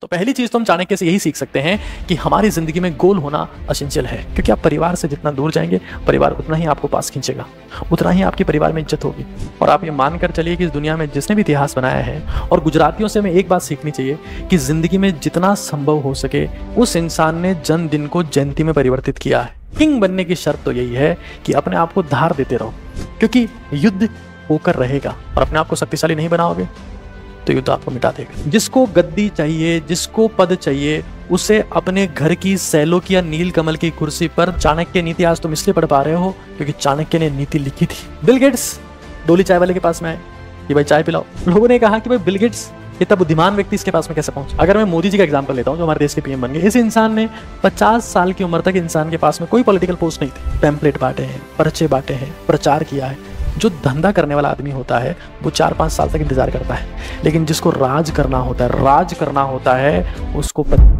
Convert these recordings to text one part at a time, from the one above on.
तो पहली चीज़ तो हम चाणक्य से यही सीख सकते हैं कि हमारी ज़िंदगी में गोल होना असेंशियल है क्योंकि आप परिवार से जितना दूर जाएंगे परिवार उतना ही आपको पास खींचेगा उतना ही आपके परिवार में इज्जत होगी और आप ये मानकर चलिए कि इस दुनिया में जिसने भी इतिहास बनाया है और गुजरातियों से हमें एक बात सीखनी चाहिए कि ज़िंदगी में जितना संभव हो सके उस इंसान ने जन्मदिन को जयंती में परिवर्तित किया है किंग बनने की शर्त तो यही है कि अपने आप को धार देते रहो क्योंकि युद्ध होकर रहेगा और अपने आप को शक्तिशाली नहीं बनाओगे तो युद्ध आपको मिटा देगा जिसको गद्दी चाहिए जिसको पद चाहिए उसे अपने घर की की या नील कमल की कुर्सी पर चाणक्य नीति आज तुम इसलिए पढ़ पा रहे हो क्योंकि चाणक्य ने नीति लिखी थी बिल गेट्स डोली चाय वाले के पास में आए कि भाई चाय पिलाओ लोगों ने कहा कि भाई बिल गेट्स इतना बुद्धिमान व्यक्ति इसके पास में कैसे पहुंचा अगर मैं मोदी जी का एग्जाम्पल लेता हूँ जो हमारे देश के पीएम बन गए इस इंसान ने 50 साल की उम्र तक इंसान के पास में कोई पॉलिटिकल पोस्ट नहीं थी पैम्पलेट बांटे हैं पर्चे बांटे हैं प्रचार किया है जो धंधा करने वाला आदमी होता है वो चार पाँच साल तक इंतज़ार करता है लेकिन जिसको राज करना होता है राज करना होता है उसको पत...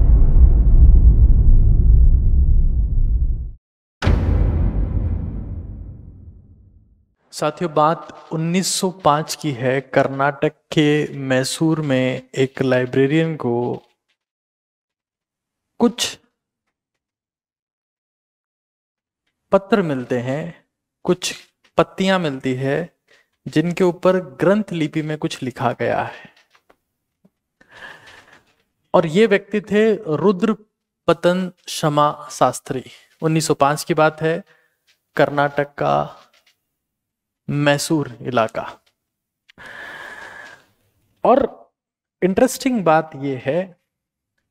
साथियों बात 1905 की है कर्नाटक के मैसूर में एक लाइब्रेरियन को कुछ पत्र मिलते हैं कुछ पत्तियां मिलती है जिनके ऊपर ग्रंथ लिपि में कुछ लिखा गया है और ये व्यक्ति थे रुद्र पतन शमा शास्त्री 1905 की बात है कर्नाटक का मैसूर इलाका और इंटरेस्टिंग बात यह है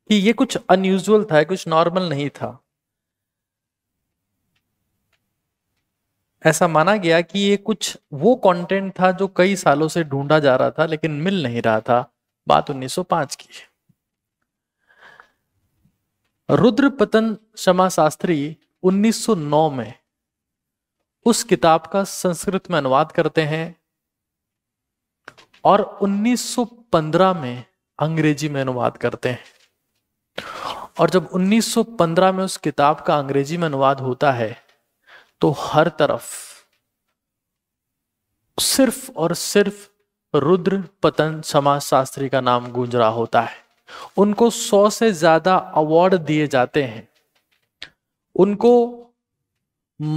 कि ये कुछ अनयूजल था कुछ नॉर्मल नहीं था ऐसा माना गया कि ये कुछ वो कंटेंट था जो कई सालों से ढूंढा जा रहा था लेकिन मिल नहीं रहा था बात 1905 की रुद्रपतन रुद्र पतन क्षमा शास्त्री 1909 में उस किताब का संस्कृत में अनुवाद करते हैं और 1915 में अंग्रेजी में अनुवाद करते हैं और जब 1915 में उस किताब का अंग्रेजी में अनुवाद होता है तो हर तरफ सिर्फ और सिर्फ रुद्र पतन समाज शास्त्री का नाम गूंज रहा होता है उनको सौ से ज्यादा अवार्ड दिए जाते हैं उनको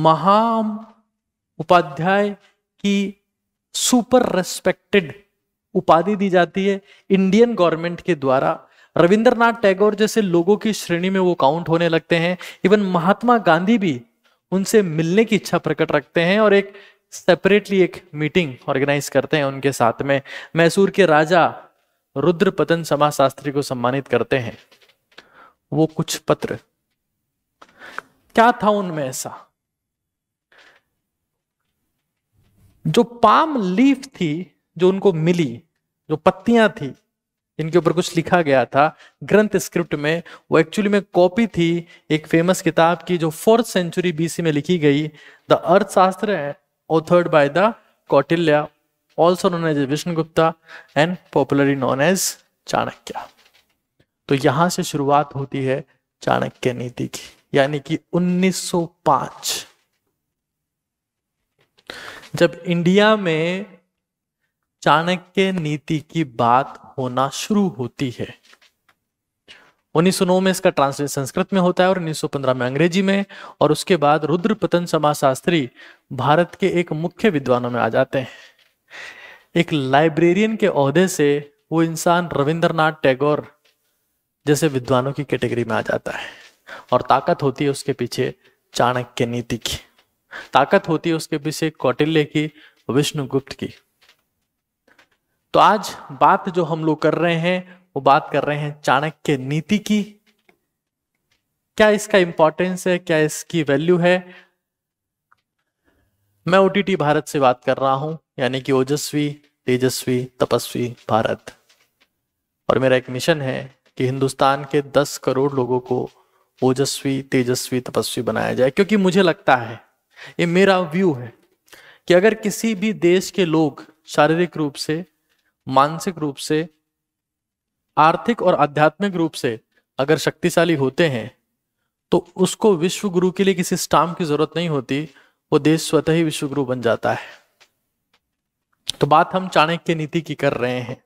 महाम उपाध्याय की सुपर रेस्पेक्टेड उपाधि दी जाती है इंडियन गवर्नमेंट के द्वारा रविंद्रनाथ टैगोर जैसे लोगों की श्रेणी में वो काउंट होने लगते हैं इवन महात्मा गांधी भी उनसे मिलने की इच्छा प्रकट रखते हैं और एक सेपरेटली एक मीटिंग ऑर्गेनाइज करते हैं उनके साथ में मैसूर के राजा रुद्र पतन समाज शास्त्री को सम्मानित करते हैं वो कुछ पत्र क्या था उनमें ऐसा जो पाम लीफ थी जो उनको मिली जो पत्तियां थी इनके ऊपर कुछ लिखा गया था ग्रंथ स्क्रिप्ट में वो एक्चुअली में कॉपी थी एक फेमस किताब की जो फोर्थ सेंचुरी बीसी में लिखी गई the Arthashastra authored by the Kautilya also known as Vishnu Gupta and popularly known as Chanakya तो यहां से शुरुआत होती है चाणक्य नीति की यानी कि 1905 जब इंडिया में चाणक्य नीति की बात होना शुरू होती है 1909 में इसका ट्रांसलेट संस्कृत में होता है और 1915 में अंग्रेजी में और उसके बाद रुद्र पतन समाजशास्त्री भारत के एक मुख्य विद्वानों में आ जाते हैं एक लाइब्रेरियन के अहदे से वो इंसान रविंद्रनाथ टैगोर जैसे विद्वानों की कैटेगरी में आ जाता है और ताकत होती है उसके पीछे चाणक्य नीति की ताकत होती है उसके पीछे कौटिल्य की विष्णुगुप्त की तो आज बात जो हम लोग कर रहे हैं वो बात कर रहे हैं चाणक्य नीति की क्या इसका इंपॉर्टेंस है क्या इसकी वैल्यू है मैं ओटीटी भारत से बात कर रहा हूं यानी कि ओजस्वी तेजस्वी तपस्वी भारत और मेरा एक मिशन है कि हिंदुस्तान के 10 करोड़ लोगों को ओजस्वी तेजस्वी तपस्वी बनाया जाए क्योंकि मुझे लगता है ये मेरा व्यू है कि अगर किसी भी देश के लोग शारीरिक रूप से मानसिक रूप से आर्थिक और आध्यात्मिक रूप से अगर शक्तिशाली होते हैं तो उसको विश्व गुरु के लिए किसी स्टाम की जरूरत नहीं होती वो देश स्वतः ही विश्व गुरु बन जाता है तो बात हम चाणक्य नीति की कर रहे हैं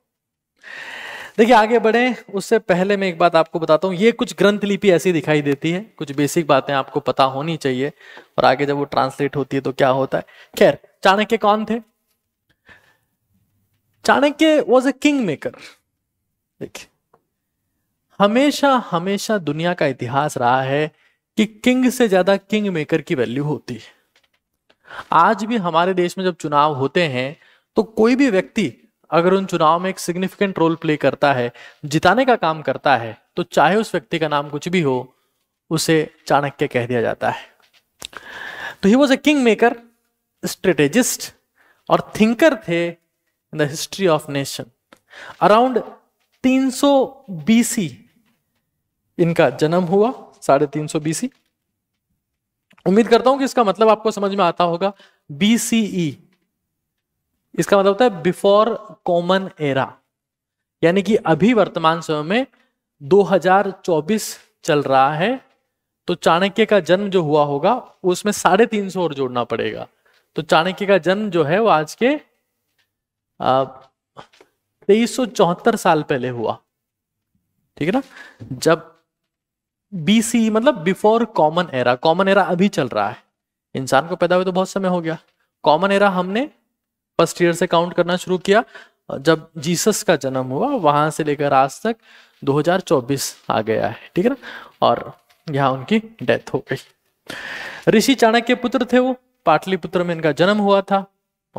देखिए आगे बढ़े उससे पहले मैं एक बात आपको बताता हूँ ये कुछ ग्रंथ लिपि ऐसी दिखाई देती है कुछ बेसिक बातें आपको पता होनी चाहिए और आगे जब वो ट्रांसलेट होती है तो क्या होता है खैर चाणक्य कौन थे Chanakya was a king maker देखिए हमेशा हमेशा दुनिया का इतिहास रहा है कि किंग से ज्यादा किंग मेकर की वैल्यू होती है आज भी हमारे देश में जब चुनाव होते हैं तो कोई भी व्यक्ति अगर उन चुनाव में एक सिग्निफिकेंट रोल प्ले करता है जिताने का काम करता है तो चाहे उस व्यक्ति का नाम कुछ भी हो उसे चाणक्य कह दिया जाता है तो he was a king maker strategist और थिंकर थे in the history of nation. Around 300 BC इनका जन्म हुआ साढ़े तीन सौ बीसी उम्मीद करता हूं कि इसका मतलब आपको समझ में आता होगा बीसीई e. इसका मतलब होता है बिफोर कॉमन एरा यानी कि अभी वर्तमान समय में 2024 चल रहा है तो चाणक्य का जन्म जो हुआ होगा उसमें साढ़े तीन सौ और जोड़ना पड़ेगा तो चाणक्य का जन्म जो है वो आज के तेईस साल पहले हुआ ठीक है ना जब बीसी e मतलब before common era common era अभी चल रहा है इंसान को पैदा हुए तो बहुत समय हो गया कॉमन एरा हमने फर्स्ट ईयर से काउंट करना शुरू किया जब जीसस का जन्म हुआ वहां से लेकर आज तक 2024 आ गया है ठीक है ना और यहाँ उनकी डेथ हो गई ऋषि चाणक्य पुत्र थे वो पाटलिपुत्र में इनका जन्म हुआ था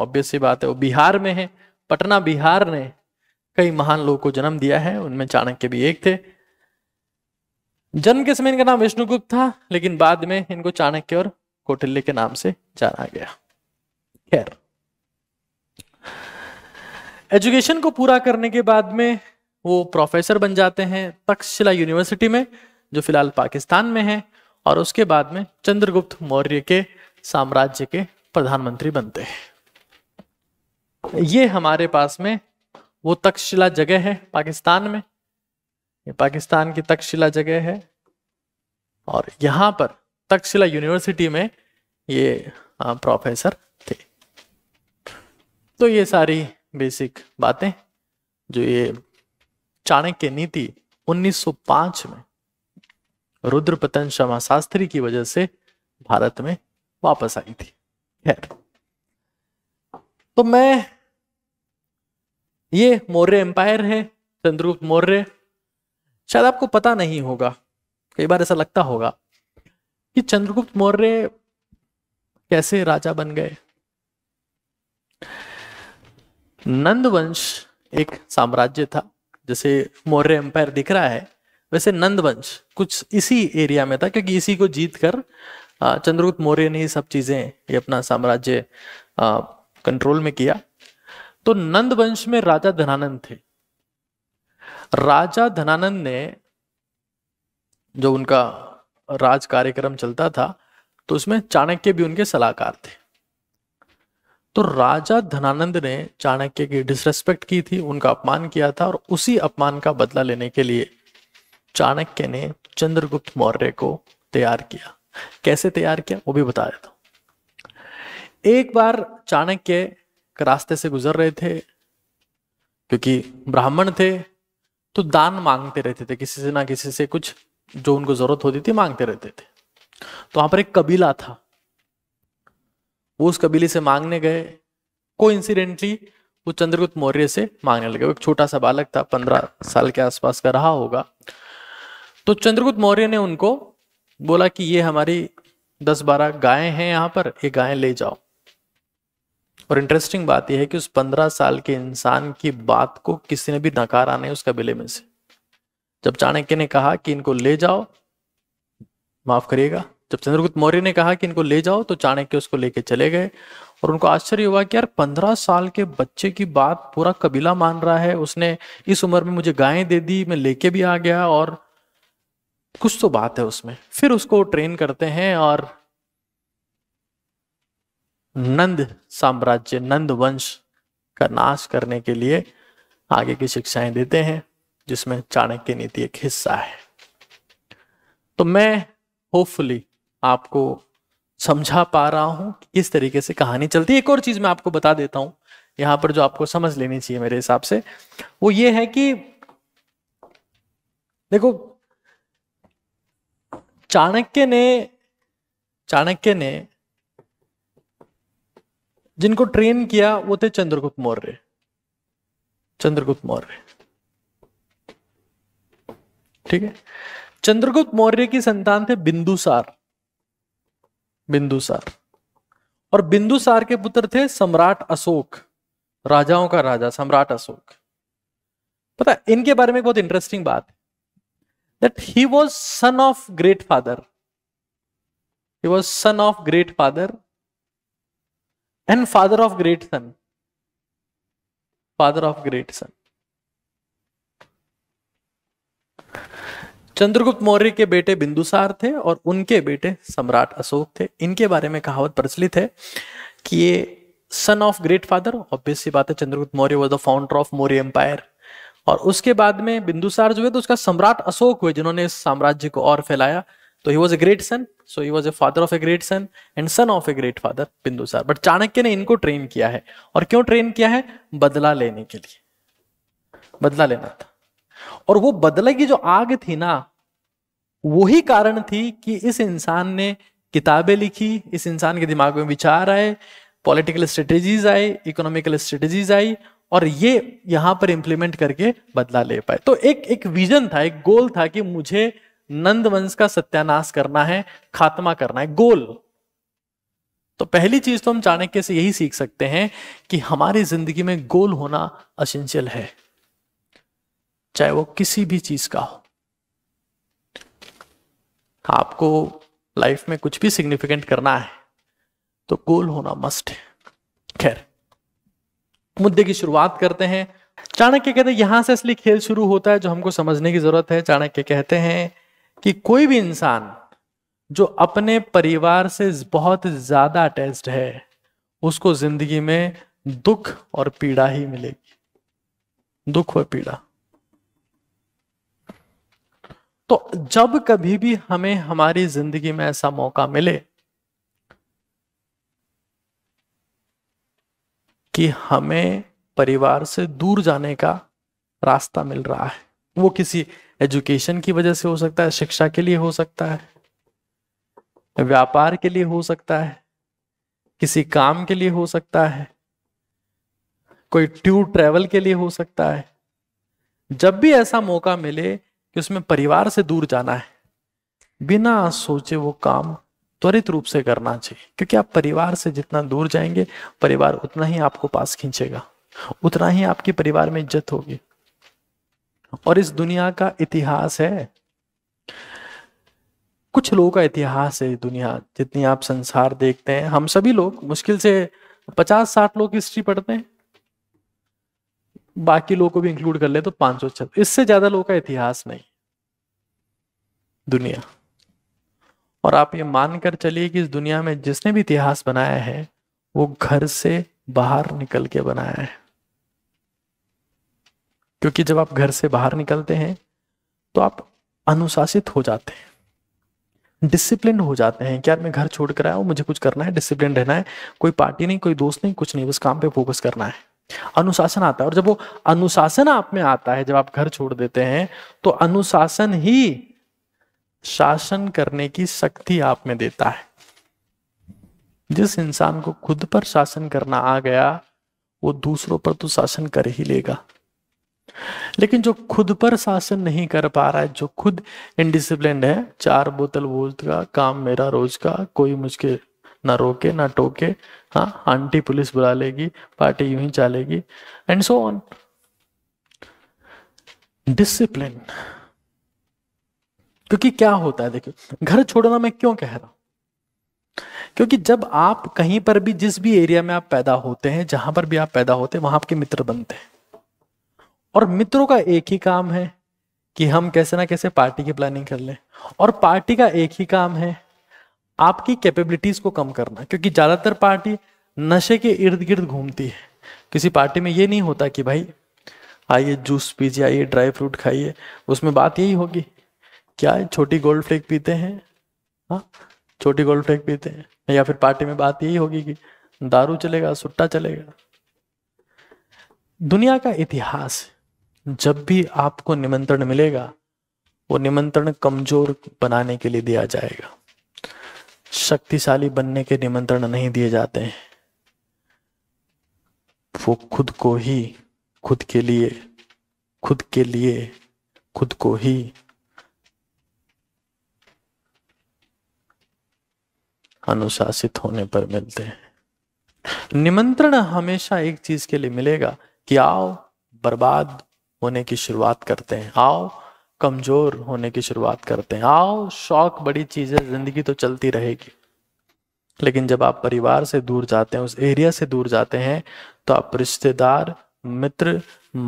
ऑब्वियस सी बात है वो बिहार में है पटना बिहार ने कई महान लोगों को जन्म दिया है उनमें चाणक्य भी एक थे जन्म के समय इनका नाम विष्णुगुप्त था लेकिन बाद में इनको चाणक्य और कौटिल्य के नाम से जाना गया खैर एजुकेशन को पूरा करने के बाद में वो प्रोफेसर बन जाते हैं तक्षशिला यूनिवर्सिटी में जो फिलहाल पाकिस्तान में है और उसके बाद में चंद्रगुप्त मौर्य के साम्राज्य के प्रधानमंत्री बनते हैं ये हमारे पास में वो तक्षशिला जगह है पाकिस्तान में ये पाकिस्तान की तक्षशिला जगह है और यहां पर तक्षशिला यूनिवर्सिटी में ये प्रोफेसर थे तो ये सारी बेसिक बातें जो ये चाणक्य नीति 1905 में रुद्रपतन शर्मा शास्त्री की वजह से भारत में वापस आई थी खैर तो मैं ये मौर्य एम्पायर है चंद्रगुप्त मौर्य शायद आपको पता नहीं होगा कई बार ऐसा लगता होगा कि चंद्रगुप्त मौर्य कैसे राजा बन गए नंदवंश एक साम्राज्य था जैसे मौर्य एम्पायर दिख रहा है वैसे नंदवंश कुछ इसी एरिया में था क्योंकि इसी को जीत कर चंद्रगुप्त मौर्य ने ही सब चीजें ये अपना साम्राज्य कंट्रोल में किया तो नंद वंश में राजा धनानंद थे राजा धनानंद ने जो उनका राज कार्यक्रम चलता था तो उसमें चाणक्य भी उनके सलाहकार थे तो राजा धनानंद ने चाणक्य की डिसरेस्पेक्ट की थी उनका अपमान किया था और उसी अपमान का बदला लेने के लिए चाणक्य ने चंद्रगुप्त मौर्य को तैयार किया कैसे तैयार किया वो भी बता देता हूं एक बार चाणक्य रास्ते से गुजर रहे थे क्योंकि ब्राह्मण थे तो दान मांगते रहते थे किसी से ना किसी से कुछ जो उनको जरूरत होती थी मांगते रहते थे तो वहां पर एक कबीला था वो उस कबीले से मांगने गए को इंसिडेंटली वो चंद्रगुप्त मौर्य से मांगने लगे वो एक छोटा सा बालक था पंद्रह साल के आसपास का रहा होगा तो चंद्रगुप्त मौर्य ने उनको बोला कि ये हमारी दस बारह गायें हैं यहां पर ये गायें ले जाओ और इंटरेस्टिंग बात यह है कि उस पंद्रह साल के इंसान की बात को किसी ने भी नकारा नहीं उसका बिले में से जब चाणक्य ने कहा कि इनको ले जाओ माफ करिएगा जब चंद्रगुप्त मौर्य ने कहा कि इनको ले जाओ तो चाणक्य उसको लेके चले गए और उनको आश्चर्य हुआ कि यार पंद्रह साल के बच्चे की बात पूरा कबीला मान रहा है उसने इस उम्र में मुझे गायें दे दी मैं लेके भी आ गया और कुछ तो बात है उसमें फिर उसको ट्रेन करते हैं और नंद साम्राज्य नंद वंश का नाश करने के लिए आगे की शिक्षाएं देते हैं जिसमें चाणक्य नीति एक हिस्सा है तो मैं होपफुली आपको समझा पा रहा हूं कि किस तरीके से कहानी चलती है एक और चीज मैं आपको बता देता हूं यहां पर जो आपको समझ लेनी चाहिए मेरे हिसाब से वो ये है कि देखो चाणक्य ने चाणक्य ने जिनको ट्रेन किया वो थे चंद्रगुप्त मौर्य चंद्रगुप्त मौर्य ठीक है चंद्रगुप्त मौर्य की संतान थे बिंदुसार बिंदुसार और बिंदुसार के पुत्र थे सम्राट अशोक राजाओं का राजा सम्राट अशोक पता इनके बारे में एक बहुत इंटरेस्टिंग बात है that he was son of great father he was son of great father and father of great son father of great son Chandragupta Maurya के बेटे बिंदुसार थे और उनके बेटे सम्राट अशोक थे इनके बारे में कहावत प्रचलित है कि ये son of great father obvious सी बात है Chandragupta Maurya was the founder of Maurya empire और उसके बाद में बिंदुसार जो है तो उसका सम्राट अशोक हुए जिन्होंने इस साम्राज्य को और फैलाया तो he was a great son so he was a father of a great son and son of a great father Bindusara but Chanakya ने इनको ट्रेन किया है और क्यों ट्रेन किया है बदला लेने के लिए बदला लेना था और वो बदला की जो आग थी ना वही कारण थी कि इस इंसान ने किताबें लिखी इस इंसान के दिमाग में विचार आए पॉलिटिकल स्ट्रेटेजीज आए इकोनॉमिकल स्ट्रेटेजीज आई और ये यहां पर इंप्लीमेंट करके बदला ले पाए तो एक एक विजन था एक गोल था कि मुझे नंद वंश का सत्यानाश करना है खात्मा करना है गोल तो पहली चीज तो हम चाणक्य से यही सीख सकते हैं कि हमारी जिंदगी में गोल होना असेंशियल है चाहे वो किसी भी चीज का हो आपको लाइफ में कुछ भी सिग्निफिकेंट करना है तो गोल होना मस्ट है खैर मुद्दे की शुरुआत करते हैं चाणक्य कहते हैं यहां से असली खेल शुरू होता है जो हमको समझने की जरूरत है चाणक्य कहते हैं कि कोई भी इंसान जो अपने परिवार से बहुत ज्यादा अटैच्ड है उसको जिंदगी में दुख और पीड़ा ही मिलेगी दुख और पीड़ा तो जब कभी भी हमें हमारी जिंदगी में ऐसा मौका मिले कि हमें परिवार से दूर जाने का रास्ता मिल रहा है वो किसी एजुकेशन की वजह से हो सकता है शिक्षा के लिए हो सकता है व्यापार के लिए हो सकता है किसी काम के लिए हो सकता है कोई ट्यू ट्रेवल के लिए हो सकता है जब भी ऐसा मौका मिले कि उसमें परिवार से दूर जाना है बिना सोचे वो काम त्वरित रूप से करना चाहिए क्योंकि आप परिवार से जितना दूर जाएंगे परिवार उतना ही आपको पास खींचेगा उतना ही आपके परिवार में इज्जत होगी और इस दुनिया का इतिहास है कुछ लोगों का इतिहास है दुनिया जितनी आप संसार देखते हैं हम सभी लोग मुश्किल से पचास साठ लोग हिस्ट्री पढ़ते हैं बाकी लोगों को भी इंक्लूड कर ले तो पांच सौ छत इससे ज्यादा लोगों का इतिहास नहीं दुनिया और आप ये मानकर चलिए कि इस दुनिया में जिसने भी इतिहास बनाया है वो घर से बाहर निकल के बनाया है क्योंकि जब आप घर से बाहर निकलते हैं तो आप अनुशासित हो जाते हैं डिसिप्लिन हो जाते हैं कि यार मैं घर छोड़ कर आया हूं मुझे कुछ करना है डिसिप्लिन रहना है कोई पार्टी नहीं कोई दोस्त नहीं कुछ नहीं बस काम पे फोकस करना है अनुशासन आता है और जब वो अनुशासन आप में आता है जब आप घर छोड़ देते हैं तो अनुशासन ही शासन करने की शक्ति आप में देता है जिस इंसान को खुद पर शासन करना आ गया वो दूसरों पर तो शासन कर ही लेगा लेकिन जो खुद पर शासन नहीं कर पा रहा है जो खुद इनडिसिप्लिन है चार बोतल बोल का काम मेरा रोज का कोई मुझके ना रोके ना टोके हाँ आंटी पुलिस बुला लेगी पार्टी यूं ही चलेगी एंड सो ऑन डिसिप्लिन क्योंकि क्या होता है देखिए घर छोड़ना मैं क्यों कह रहा हूं क्योंकि जब आप कहीं पर भी जिस भी एरिया में आप पैदा होते हैं जहां पर भी आप पैदा होते हैं वहां आपके मित्र बनते हैं और मित्रों का एक ही काम है कि हम कैसे ना कैसे पार्टी की प्लानिंग कर लें और पार्टी का एक ही काम है आपकी कैपेबिलिटीज को कम करना क्योंकि ज़्यादातर पार्टी नशे के इर्द गिर्द घूमती है किसी पार्टी में ये नहीं होता कि भाई आइए जूस पीजिए आइए ड्राई फ्रूट खाइए उसमें बात यही होगी क्या है छोटी गोल्ड फ्लेक पीते हैं हाँ छोटी गोल्ड फ्लेक पीते हैं या फिर पार्टी में बात यही होगी कि दारू चलेगा सुट्टा चलेगा दुनिया का इतिहास है जब भी आपको निमंत्रण मिलेगा वो निमंत्रण कमजोर बनाने के लिए दिया जाएगा शक्तिशाली बनने के निमंत्रण नहीं दिए जाते हैं वो खुद को ही खुद के लिए खुद के लिए खुद को ही अनुशासित होने पर मिलते हैं निमंत्रण हमेशा एक चीज के लिए मिलेगा कि आओ बर्बाद होने की शुरुआत करते हैं आओ कमजोर होने की शुरुआत करते हैं आओ शौक बड़ी चीज है जिंदगी तो चलती रहेगी लेकिन जब आप परिवार से दूर जाते हैं उस एरिया से दूर जाते हैं तो आप रिश्तेदार मित्र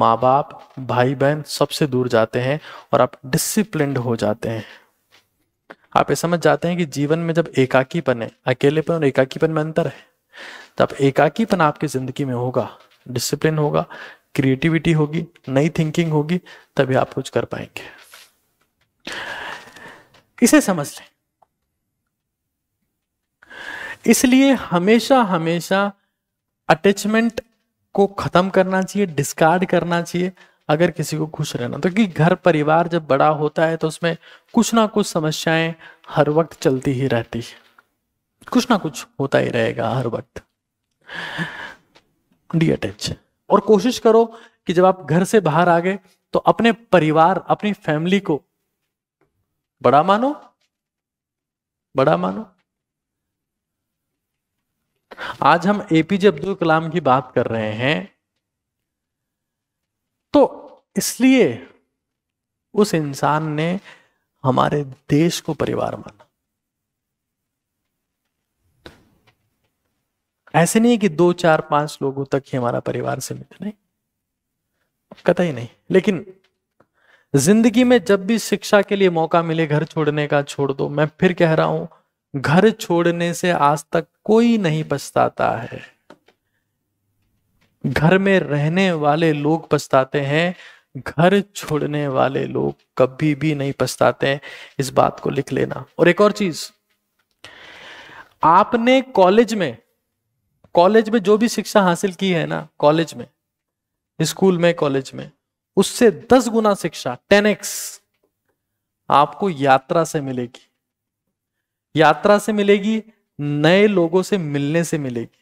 माँ बाप भाई बहन सबसे दूर जाते हैं और आप डिसिप्लिन हो जाते हैं आप ये समझ जाते हैं कि जीवन में जब एकाकीपन है अकेलेपन और एकाकीपन में अंतर है तब एकाकीपन आपकी जिंदगी में होगा डिसिप्लिन होगा क्रिएटिविटी होगी नई थिंकिंग होगी तभी आप कुछ कर पाएंगे इसे समझ लें इसलिए हमेशा हमेशा अटैचमेंट को खत्म करना चाहिए डिस्कार्ड करना चाहिए अगर किसी को खुश रहना तो कि घर परिवार जब बड़ा होता है तो उसमें कुछ ना कुछ समस्याएं हर वक्त चलती ही रहती है कुछ ना कुछ होता ही रहेगा हर वक्त डी अटैच और कोशिश करो कि जब आप घर से बाहर आ गए तो अपने परिवार अपनी फैमिली को बड़ा मानो बड़ा मानो आज हम एपीजे अब्दुल कलाम की बात कर रहे हैं तो इसलिए उस इंसान ने हमारे देश को परिवार माना ऐसे नहीं है कि दो चार पांच लोगों तक ही हमारा परिवार सीमित नहीं कता ही नहीं लेकिन जिंदगी में जब भी शिक्षा के लिए मौका मिले घर छोड़ने का छोड़ दो मैं फिर कह रहा हूं घर छोड़ने से आज तक कोई नहीं पछताता है घर में रहने वाले लोग पछताते हैं घर छोड़ने वाले लोग कभी भी नहीं पछताते हैं इस बात को लिख लेना और एक और चीज आपने कॉलेज में कॉलेज में जो भी शिक्षा हासिल की है ना कॉलेज में स्कूल में कॉलेज में उससे दस गुना शिक्षा टेन एक्स आपको यात्रा से मिलेगी यात्रा से मिलेगी नए लोगों से मिलने से मिलेगी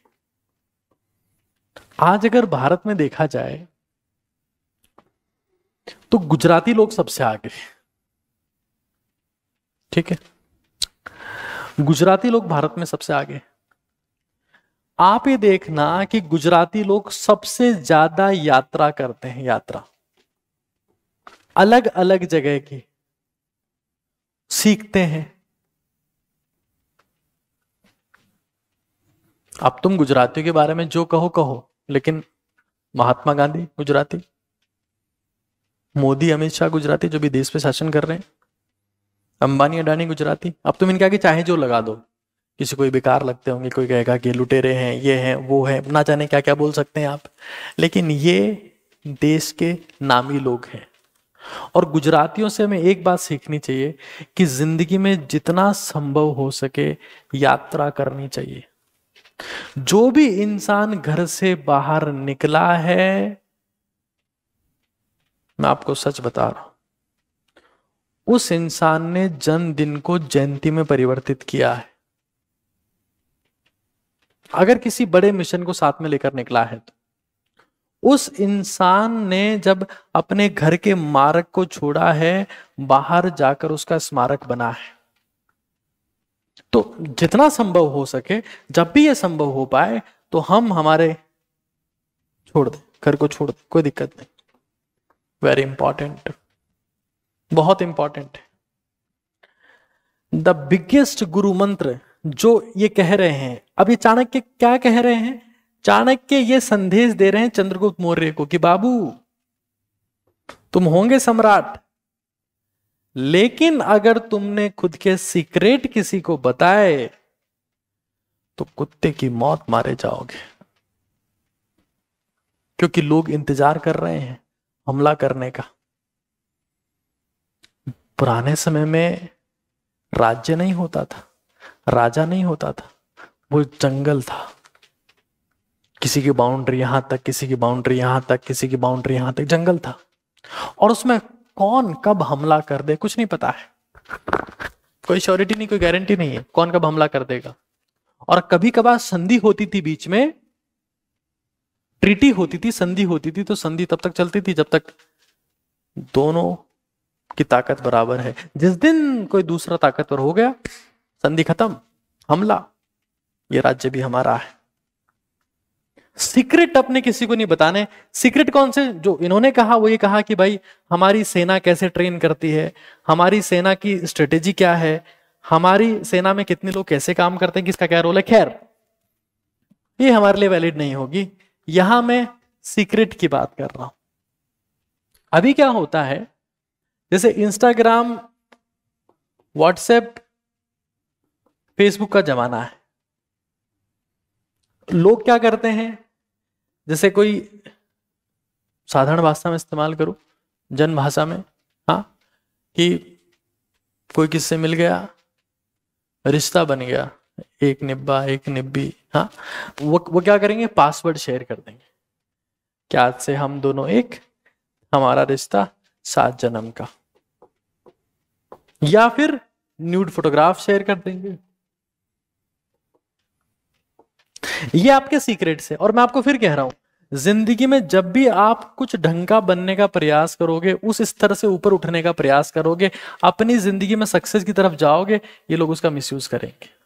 आज अगर भारत में देखा जाए तो गुजराती लोग सबसे आगे ठीक है गुजराती लोग भारत में सबसे आगे हैं आप ये देखना कि गुजराती लोग सबसे ज्यादा यात्रा करते हैं यात्रा अलग अलग जगह की सीखते हैं अब तुम गुजरातियों के बारे में जो कहो कहो लेकिन महात्मा गांधी गुजराती मोदी अमित शाह गुजराती जो भी देश पे शासन कर रहे हैं अंबानी अडानी गुजराती अब तुम इनके आगे चाहे जो लगा दो किसी को बेकार लगते होंगे कोई कहेगा कि लुटेरे हैं ये हैं वो हैं ना जाने क्या क्या बोल सकते हैं आप लेकिन ये देश के नामी लोग हैं और गुजरातियों से हमें एक बात सीखनी चाहिए कि जिंदगी में जितना संभव हो सके यात्रा करनी चाहिए जो भी इंसान घर से बाहर निकला है मैं आपको सच बता रहा हूं उस इंसान ने जन्मदिन को जयंती में परिवर्तित किया है अगर किसी बड़े मिशन को साथ में लेकर निकला है तो उस इंसान ने जब अपने घर के मार्ग को छोड़ा है बाहर जाकर उसका स्मारक बना है तो जितना संभव हो सके जब भी यह संभव हो पाए तो हम हमारे छोड़ दें घर को छोड़ दें कोई दिक्कत नहीं वेरी इंपॉर्टेंट बहुत इंपॉर्टेंट है द बिगेस्ट गुरु मंत्र जो ये कह रहे हैं अब ये चाणक्य क्या कह रहे हैं चाणक्य ये संदेश दे रहे हैं चंद्रगुप्त मौर्य को कि बाबू तुम होंगे सम्राट लेकिन अगर तुमने खुद के सीक्रेट किसी को बताए तो कुत्ते की मौत मारे जाओगे क्योंकि लोग इंतजार कर रहे हैं हमला करने का पुराने समय में राज्य नहीं होता था राजा नहीं होता था वो जंगल था किसी की बाउंड्री यहां तक किसी की बाउंड्री यहां तक किसी की बाउंड्री यहां तक जंगल था और उसमें कौन कब हमला कर दे कुछ नहीं पता है कोई श्योरिटी नहीं कोई गारंटी नहीं है कौन कब हमला कर देगा और कभी कभार संधि होती थी बीच में ट्रीटी होती थी संधि होती थी तो संधि तब तक चलती थी जब तक दोनों की ताकत बराबर है जिस दिन कोई दूसरा ताकतवर हो गया संधि खत्म हमला ये राज्य भी हमारा है सीक्रेट अपने किसी को नहीं बताने सीक्रेट कौन से जो इन्होंने कहा वो ये कहा कि भाई हमारी सेना कैसे ट्रेन करती है हमारी सेना की स्ट्रेटेजी क्या है हमारी सेना में कितने लोग कैसे काम करते हैं किसका क्या रोल है खैर ये हमारे लिए वैलिड नहीं होगी यहां मैं सीक्रेट की बात कर रहा हूं अभी क्या होता है जैसे इंस्टाग्राम व्हाट्सएप फेसबुक का जमाना है लोग क्या करते हैं जैसे कोई साधारण भाषा में इस्तेमाल करो जन भाषा में हाँ कि कोई किससे मिल गया रिश्ता बन गया एक निब्बा एक निब्बी हाँ वो वो क्या करेंगे पासवर्ड शेयर कर देंगे क्या आज से हम दोनों एक हमारा रिश्ता सात जन्म का या फिर न्यूड फोटोग्राफ शेयर कर देंगे ये आपके सीक्रेट्स है और मैं आपको फिर कह रहा हूं जिंदगी में जब भी आप कुछ ढंग का बनने का प्रयास करोगे उस स्तर से ऊपर उठने का प्रयास करोगे अपनी जिंदगी में सक्सेस की तरफ जाओगे ये लोग उसका मिसयूज करेंगे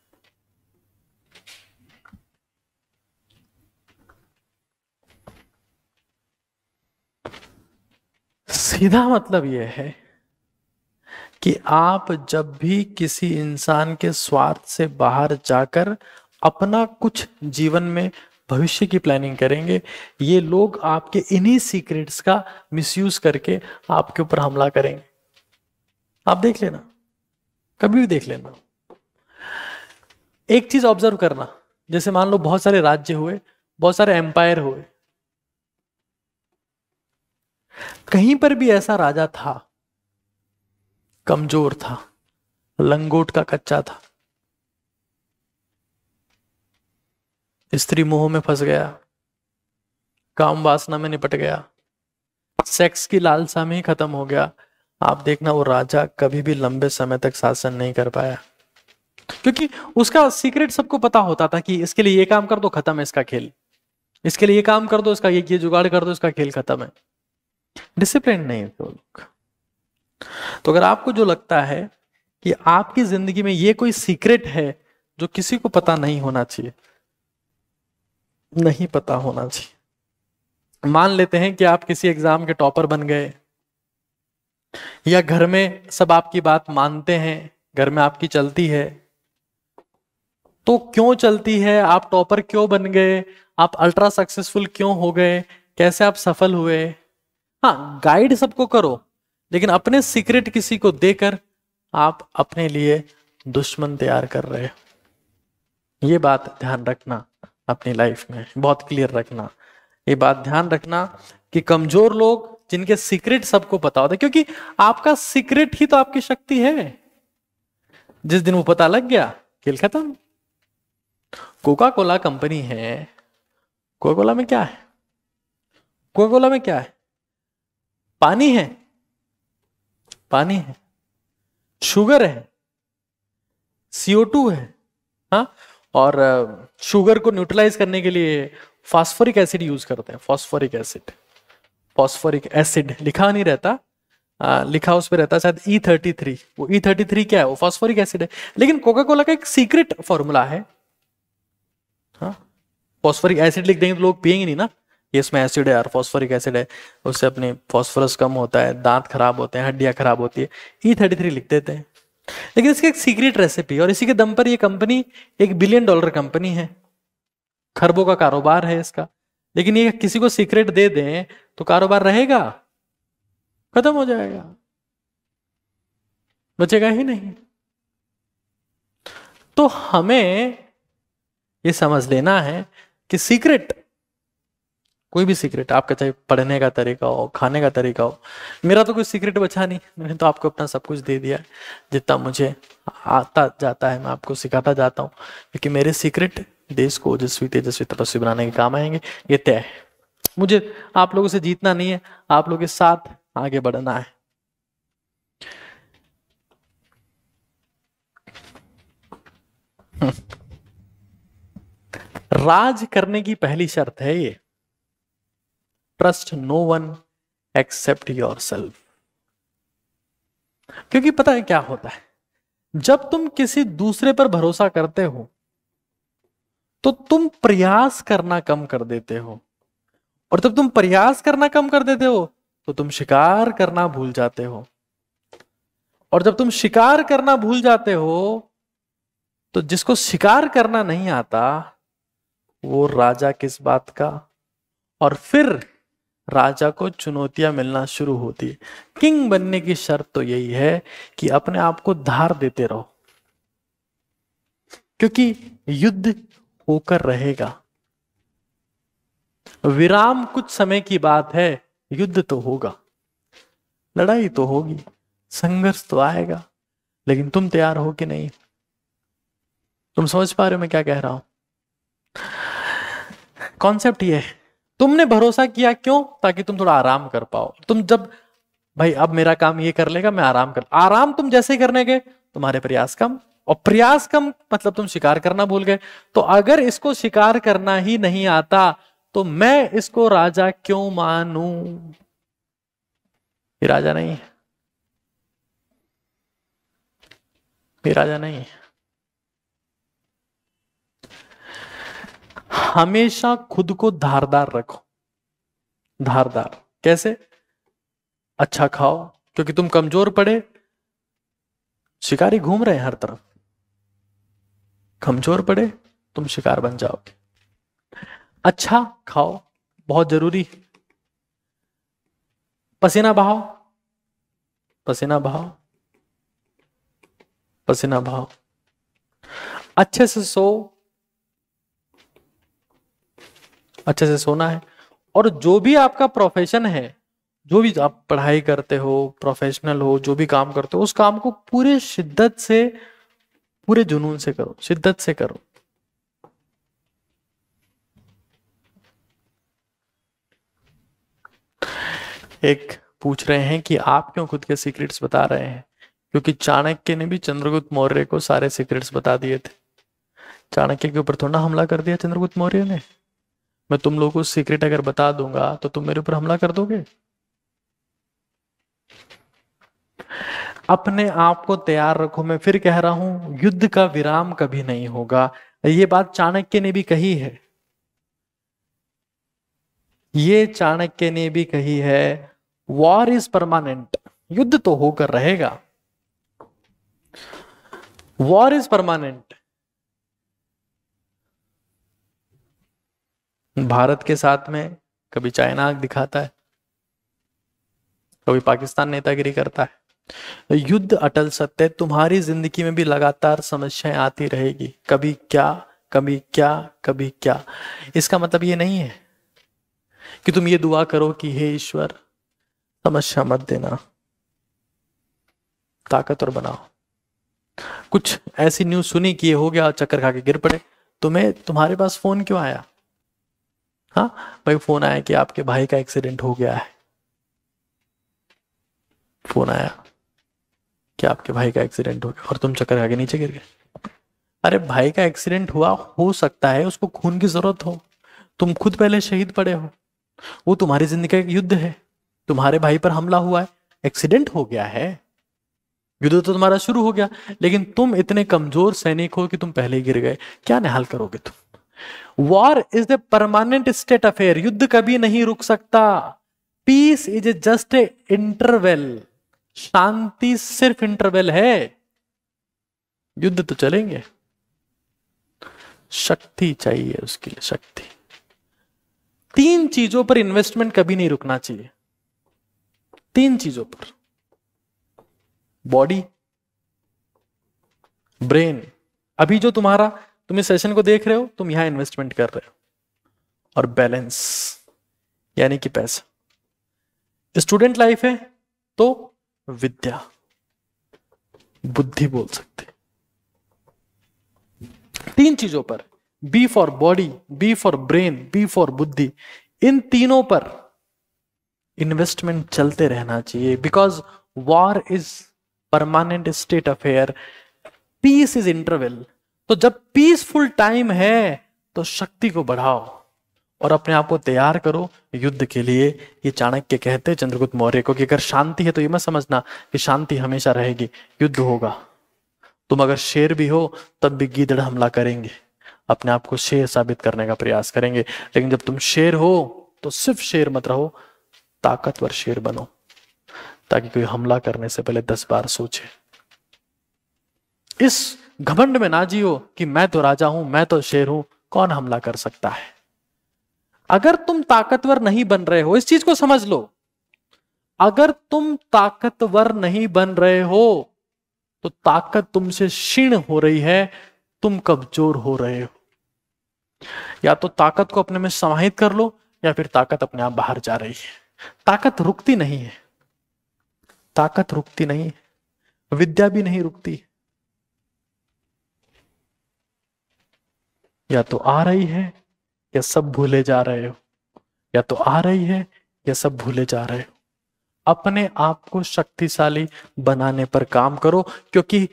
सीधा मतलब यह है कि आप जब भी किसी इंसान के स्वार्थ से बाहर जाकर अपना कुछ जीवन में भविष्य की प्लानिंग करेंगे ये लोग आपके इन्हीं सीक्रेट्स का मिसयूज करके आपके ऊपर हमला करेंगे आप देख लेना कभी भी देख लेना एक चीज ऑब्जर्व करना जैसे मान लो बहुत सारे राज्य हुए बहुत सारे एम्पायर हुए कहीं पर भी ऐसा राजा था कमजोर था लंगोट का कच्चा था स्त्री मोह में फंस गया काम वासना में निपट गया सेक्स की लालसा में ही खत्म हो गया आप देखना वो राजा कभी भी लंबे समय तक शासन नहीं कर पाया क्योंकि उसका सीक्रेट सबको पता होता था कि इसके लिए ये काम कर दो खत्म है इसका खेल इसके लिए ये काम कर दो इसका ये ये जुगाड़ कर दो इसका खेल खत्म है डिसिप्लिन नहीं तो, लोग तो अगर आपको जो लगता है कि आपकी जिंदगी में ये कोई सीक्रेट है जो किसी को पता नहीं होना चाहिए नहीं पता होना चाहिए मान लेते हैं कि आप किसी एग्जाम के टॉपर बन गए या घर में सब आपकी बात मानते हैं घर में आपकी चलती है तो क्यों चलती है आप टॉपर क्यों बन गए आप अल्ट्रा सक्सेसफुल क्यों हो गए कैसे आप सफल हुए हाँ गाइड सबको करो लेकिन अपने सीक्रेट किसी को देकर आप अपने लिए दुश्मन तैयार कर रहे हो ये बात ध्यान रखना अपनी लाइफ में बहुत क्लियर रखना ये बात ध्यान रखना कि कमजोर लोग जिनके सीक्रेट सबको पता होता है क्योंकि आपका सीक्रेट ही तो आपकी शक्ति है जिस दिन वो पता लग गया खेल खत्म कोका कोला कंपनी है कोका कोला में क्या है कोका कोला में क्या है पानी है पानी है शुगर है सीओ टू है हा और शुगर को न्यूट्रलाइज करने के लिए फॉस्फोरिक एसिड यूज करते हैं फॉस्फोरिक एसिड फॉस्फोरिक एसिड लिखा नहीं रहता आ, लिखा उस पर रहता शायद ई थर्टी थ्री वो ई थर्टी थ्री क्या है वो फॉस्फोरिक एसिड है लेकिन कोका कोला का एक सीक्रेट फॉर्मूला है फॉस्फोरिक हाँ, एसिड लिख देंगे तो लोग पिएंगे नहीं ना ये इसमें एसिड है यार फॉस्फोरिक एसिड है उससे अपने फॉस्फोरस कम होता है दांत खराब होते हैं हड्डियां खराब होती है ई थर्टी थ्री लिख देते हैं लेकिन इसकी एक सीक्रेट रेसिपी और इसी के दम पर ये कंपनी एक बिलियन डॉलर कंपनी है खरबों का कारोबार है इसका लेकिन ये किसी को सीक्रेट दे दें तो कारोबार रहेगा खत्म हो जाएगा बचेगा ही नहीं तो हमें ये समझ लेना है कि सीक्रेट कोई भी सीक्रेट आपका चाहे पढ़ने का तरीका हो खाने का तरीका हो मेरा तो कोई सीक्रेट बचा नहीं मैंने तो आपको अपना सब कुछ दे दिया है जितना मुझे आता जाता है मैं आपको सिखाता जाता हूँ क्योंकि मेरे सीक्रेट देश को ओजस्वी तेजस्वी तपस्वी बनाने के काम आएंगे ये तय है मुझे आप लोगों से जीतना नहीं है आप लोगों के साथ आगे बढ़ना है राज करने की पहली शर्त है ये trust no one except yourself क्योंकि पता है क्या होता है जब तुम किसी दूसरे पर भरोसा करते हो तो तुम प्रयास करना कम कर देते हो और जब तुम प्रयास करना कम कर देते हो तो तुम शिकार करना भूल जाते हो और जब तुम शिकार करना भूल जाते हो तो जिसको शिकार करना नहीं आता वो राजा किस बात का और फिर राजा को चुनौतियां मिलना शुरू होती है किंग बनने की शर्त तो यही है कि अपने आप को धार देते रहो क्योंकि युद्ध होकर रहेगा विराम कुछ समय की बात है युद्ध तो होगा लड़ाई तो होगी संघर्ष तो आएगा लेकिन तुम तैयार हो कि नहीं तुम समझ पा रहे हो मैं क्या कह रहा हूं कॉन्सेप्ट यह है तुमने भरोसा किया क्यों ताकि तुम थोड़ा आराम कर पाओ तुम जब भाई अब मेरा काम ये कर लेगा मैं आराम कर आराम तुम जैसे करने गए तुम्हारे प्रयास कम और प्रयास कम मतलब तुम शिकार करना भूल गए तो अगर इसको शिकार करना ही नहीं आता तो मैं इसको राजा क्यों मानू ये राजा नहीं है राजा नहीं है हमेशा खुद को धारदार रखो धारदार कैसे अच्छा खाओ क्योंकि तुम कमजोर पड़े शिकारी घूम रहे हैं हर तरफ कमजोर पड़े तुम शिकार बन जाओगे अच्छा खाओ बहुत जरूरी है पसीना बहाओ पसीना बहाओ पसीना बहाओ अच्छे से सो अच्छे से सोना है और जो भी आपका प्रोफेशन है जो भी आप पढ़ाई करते हो प्रोफेशनल हो जो भी काम करते हो उस काम को पूरे शिद्दत से पूरे जुनून से करो शिद्दत से करो एक पूछ रहे हैं कि आप क्यों खुद के सीक्रेट्स बता रहे हैं क्योंकि चाणक्य ने भी चंद्रगुप्त मौर्य को सारे सीक्रेट्स बता दिए थे चाणक्य के ऊपर थोड़ा हमला कर दिया चंद्रगुप्त मौर्य ने मैं तुम लोगों को सीक्रेट अगर बता दूंगा तो तुम मेरे ऊपर हमला कर दोगे अपने आप को तैयार रखो मैं फिर कह रहा हूं युद्ध का विराम कभी नहीं होगा ये बात चाणक्य ने भी कही है ये चाणक्य ने भी कही है वॉर इज परमानेंट युद्ध तो होकर रहेगा वॉर इज परमानेंट भारत के साथ में कभी चाइना दिखाता है कभी पाकिस्तान नेतागिरी करता है युद्ध अटल सत्य तुम्हारी जिंदगी में भी लगातार समस्याएं आती रहेगी कभी क्या कभी क्या कभी क्या इसका मतलब ये नहीं है कि तुम ये दुआ करो कि हे ईश्वर समस्या मत देना ताकत और बनाओ कुछ ऐसी न्यूज सुनी कि ये हो गया और चक्कर खा के गिर पड़े तुम्हें तुम्हारे पास फोन क्यों आया हाँ भाई फोन आया कि आपके भाई का एक्सीडेंट हो गया है फोन आया कि आपके भाई का एक्सीडेंट हो गया और तुम चक्कर आगे नीचे गिर गए अरे भाई का एक्सीडेंट हुआ हो सकता है उसको खून की जरूरत हो तुम खुद पहले शहीद पड़े हो वो तुम्हारी जिंदगी का युद्ध है तुम्हारे भाई पर हमला हुआ है एक्सीडेंट हो गया है युद्ध तो तुम्हारा शुरू हो गया लेकिन तुम इतने कमजोर सैनिक हो कि तुम पहले ही गिर गए क्या निहाल करोगे तुम war is the permanent state affair युद्ध कभी नहीं रुक सकता peace is a just a interval शांति सिर्फ इंटरवेल है युद्ध तो चलेंगे शक्ति चाहिए उसके लिए शक्ति तीन चीजों पर इन्वेस्टमेंट कभी नहीं रुकना चाहिए तीन चीजों पर बॉडी ब्रेन अभी जो तुम्हारा तुम इस सेशन को देख रहे हो तुम यहां इन्वेस्टमेंट कर रहे हो और बैलेंस यानी कि पैसा स्टूडेंट लाइफ है तो विद्या बुद्धि बोल सकते तीन चीजों पर B for body B for brain B for बुद्धि इन तीनों पर इन्वेस्टमेंट चलते रहना चाहिए because war is permanent state affair peace is interval तो जब पीसफुल टाइम है तो शक्ति को बढ़ाओ और अपने आप को तैयार करो युद्ध के लिए ये चाणक्य कहते हैं चंद्रगुप्त मौर्य को कि अगर शांति है तो ये मत समझना कि शांति हमेशा रहेगी युद्ध होगा तुम अगर शेर भी हो तब भी गीदड़ हमला करेंगे अपने आप को शेर साबित करने का प्रयास करेंगे लेकिन जब तुम शेर हो तो सिर्फ शेर मत रहो ताकतवर शेर बनो ताकि कोई हमला करने से पहले दस बार सोचे इस घमंड में ना जियो कि मैं तो राजा हूं मैं तो शेर हूं कौन हमला कर सकता है अगर तुम ताकतवर नहीं बन रहे हो इस चीज को समझ लो अगर तुम ताकतवर नहीं बन रहे हो तो ताकत तुमसे क्षीण हो रही है तुम कमजोर हो रहे हो या तो ताकत को अपने में समाहित कर लो या फिर ताकत अपने आप बाहर जा रही है ताकत रुकती नहीं है ताकत रुकती नहीं है विद्या भी नहीं रुकती है या तो आ रही है या सब भूले जा रहे हो या तो आ रही है या सब भूले जा रहे हो अपने आप को शक्तिशाली बनाने पर काम करो क्योंकि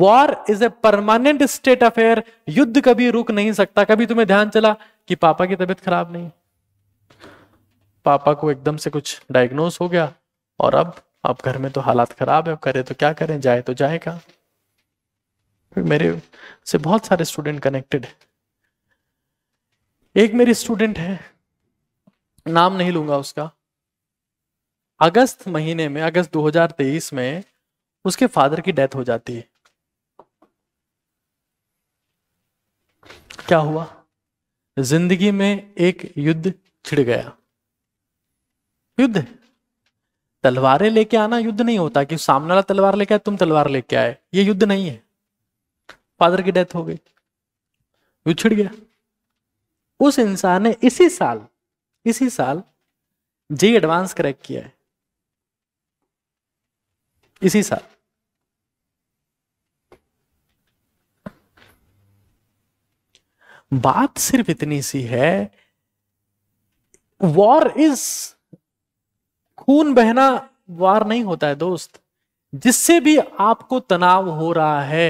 war is a permanent state affair युद्ध कभी रुक नहीं सकता कभी तुम्हें ध्यान चला कि पापा की तबीयत खराब नहीं पापा को एकदम से कुछ डायग्नोस हो गया और अब अब घर में तो हालात खराब है करे तो क्या करें जाए तो जाएगा मेरे से बहुत सारे स्टूडेंट कनेक्टेड है एक मेरी स्टूडेंट है नाम नहीं लूंगा उसका अगस्त महीने में अगस्त 2023 में उसके फादर की डेथ हो जाती है क्या हुआ जिंदगी में एक युद्ध छिड़ गया युद्ध तलवारें लेके आना युद्ध नहीं होता कि सामने वाला तलवार लेके आए तुम तलवार लेके आए ये युद्ध नहीं है फादर की डेथ हो गई युद्ध छिड़ गया उस इंसान ने इसी साल इसी साल जी एडवांस क्रैक किया है इसी साल बात सिर्फ इतनी सी है वॉर इज खून बहना वार नहीं होता है दोस्त जिससे भी आपको तनाव हो रहा है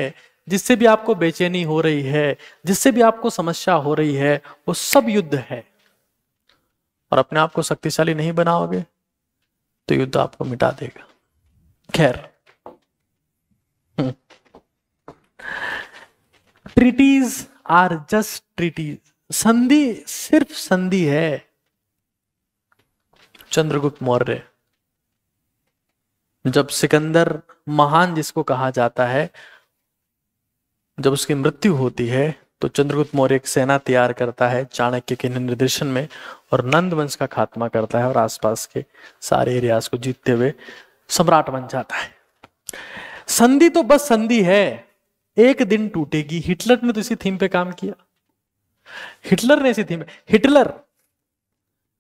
जिससे भी आपको बेचैनी हो रही है जिससे भी आपको समस्या हो रही है वो सब युद्ध है और अपने आप को शक्तिशाली नहीं बनाओगे तो युद्ध आपको मिटा देगा खैर ट्रिटीज आर जस्ट ट्रिटीज संधि सिर्फ संधि है चंद्रगुप्त मौर्य जब सिकंदर महान जिसको कहा जाता है जब उसकी मृत्यु होती है तो चंद्रगुप्त मौर्य एक सेना तैयार करता है चाणक्य के निर्देशन में और नंद वंश का खात्मा करता है और आसपास के सारे एरियाज को जीतते हुए सम्राट बन जाता है संधि तो बस संधि है एक दिन टूटेगी हिटलर ने तो इसी थीम पे काम किया हिटलर ने इसी थीम हिटलर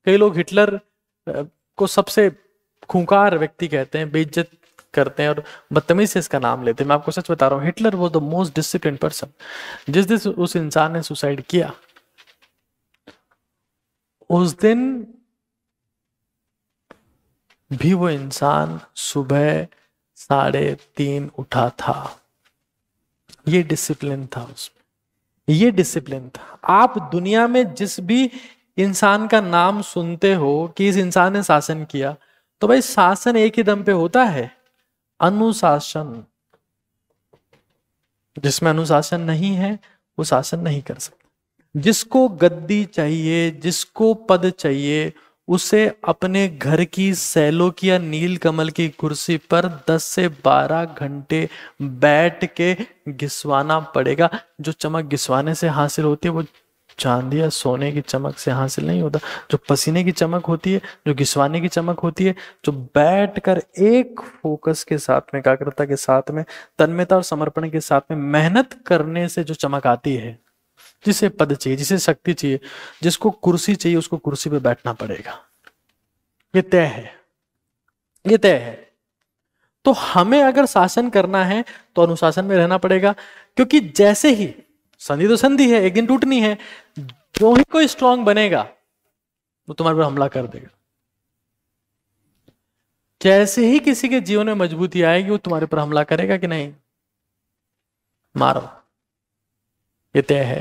कई लोग हिटलर को सबसे खूंखार व्यक्ति कहते हैं बेइज्जत करते हैं और बदतमीज से इसका नाम लेते हैं मैं आपको सच बता रहा हूँ Hitler was the most discipline person जिस दिन उस इंसान ने सुसाइड किया उस दिन भी वो इंसान सुबह साढ़े तीन उठा था ये डिसिप्लिन था उसमें ये डिसिप्लिन था आप दुनिया में जिस भी इंसान का नाम सुनते हो कि इस इंसान ने शासन किया तो भाई शासन एक ही दम पे होता है अनुशासन जिसमें अनुशासन नहीं है वो शासन नहीं कर सकता जिसको गद्दी चाहिए जिसको पद चाहिए उसे अपने घर की सैलो की या नील कमल की कुर्सी पर 10 से 12 घंटे बैठ के घिसवाना पड़ेगा जो चमक घिसवाने से हासिल होती है वो चांदी या सोने की चमक से हासिल नहीं होता जो पसीने की चमक होती है जो घिसवाने की चमक होती है जो बैठ कर एक फोकस के साथ में एकाग्रता के साथ में तन्मयता और समर्पण के साथ में मेहनत करने से जो चमक आती है जिसे पद चाहिए जिसे शक्ति चाहिए जिसको कुर्सी चाहिए उसको कुर्सी पर बैठना पड़ेगा ये तय है ये तय है तो हमें अगर शासन करना है तो अनुशासन में रहना पड़ेगा क्योंकि जैसे ही संधि तो संधि है एक दिन टूटनी है जो ही कोई स्ट्रांग बनेगा वो तुम्हारे पर हमला कर देगा जैसे ही किसी के जीवन में मजबूती आएगी वो तुम्हारे पर हमला करेगा कि नहीं मारो ये तय है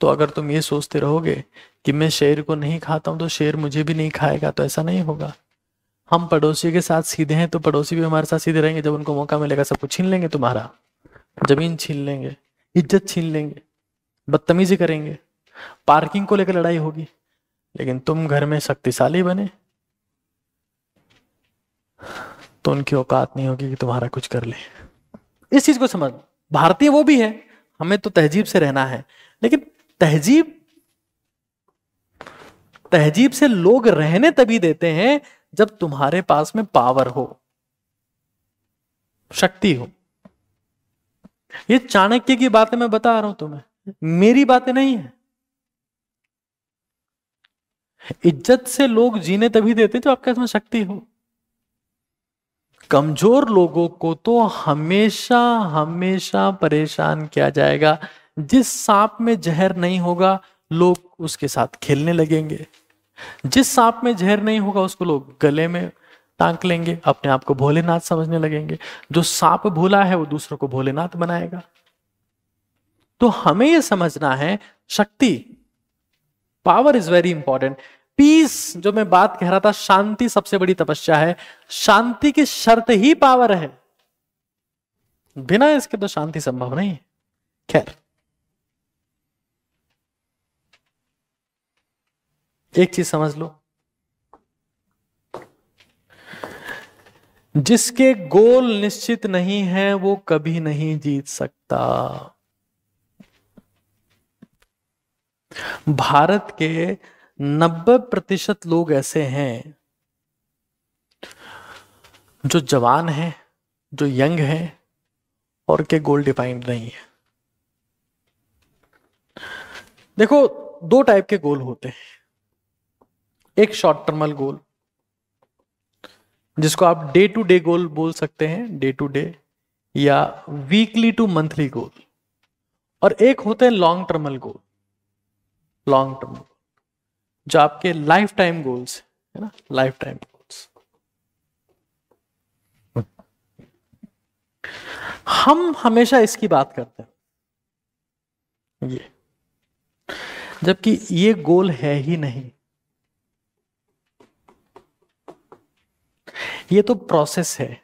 तो अगर तुम ये सोचते रहोगे कि मैं शेर को नहीं खाता हूं तो शेर मुझे भी नहीं खाएगा तो ऐसा नहीं होगा हम पड़ोसी के साथ सीधे हैं तो पड़ोसी भी हमारे साथ सीधे रहेंगे जब उनको मौका मिलेगा सब कुछ छीन लेंगे तुम्हारा जमीन छीन लेंगे इज्जत छीन लेंगे बदतमीजी करेंगे पार्किंग को लेकर लड़ाई होगी लेकिन तुम घर में शक्तिशाली बने तो उनकी औकात नहीं होगी कि तुम्हारा कुछ कर ले इस चीज को समझ भारतीय वो भी है हमें तो तहजीब से रहना है लेकिन तहजीब तहजीब से लोग रहने तभी देते हैं जब तुम्हारे पास में पावर हो शक्ति हो ये चाणक्य की बातें मैं बता रहा हूं तुम्हें मेरी बातें नहीं है इज्जत से लोग जीने तभी देते जो आपके इसमें शक्ति हो कमजोर लोगों को तो हमेशा हमेशा परेशान किया जाएगा जिस सांप में जहर नहीं होगा लोग उसके साथ खेलने लगेंगे जिस सांप में जहर नहीं होगा उसको लोग गले में टांग लेंगे अपने आप को भोलेनाथ समझने लगेंगे जो सांप भोला है वो दूसरों को भोलेनाथ बनाएगा तो हमें ये समझना है शक्ति power is very important piece जो मैं बात कह रहा था शांति सबसे बड़ी तपस्या है शांति की शर्त ही पावर है बिना इसके तो शांति संभव नहीं है खैर एक चीज समझ लो जिसके गोल निश्चित नहीं है वो कभी नहीं जीत सकता भारत के 90 प्रतिशत लोग ऐसे हैं जो जवान हैं जो यंग हैं और के गोल डिफाइंड नहीं है देखो दो टाइप के गोल होते हैं एक शॉर्ट टर्मल गोल जिसको आप डे टू डे गोल बोल सकते हैं डे टू डे या वीकली टू मंथली गोल और एक होते हैं long term goal long term goal जो आपके लाइफ टाइम गोल्स है ना लाइफ टाइम गोल्स हम हमेशा इसकी बात करते हैं ये जबकि ये गोल है ही नहीं ये तो प्रोसेस है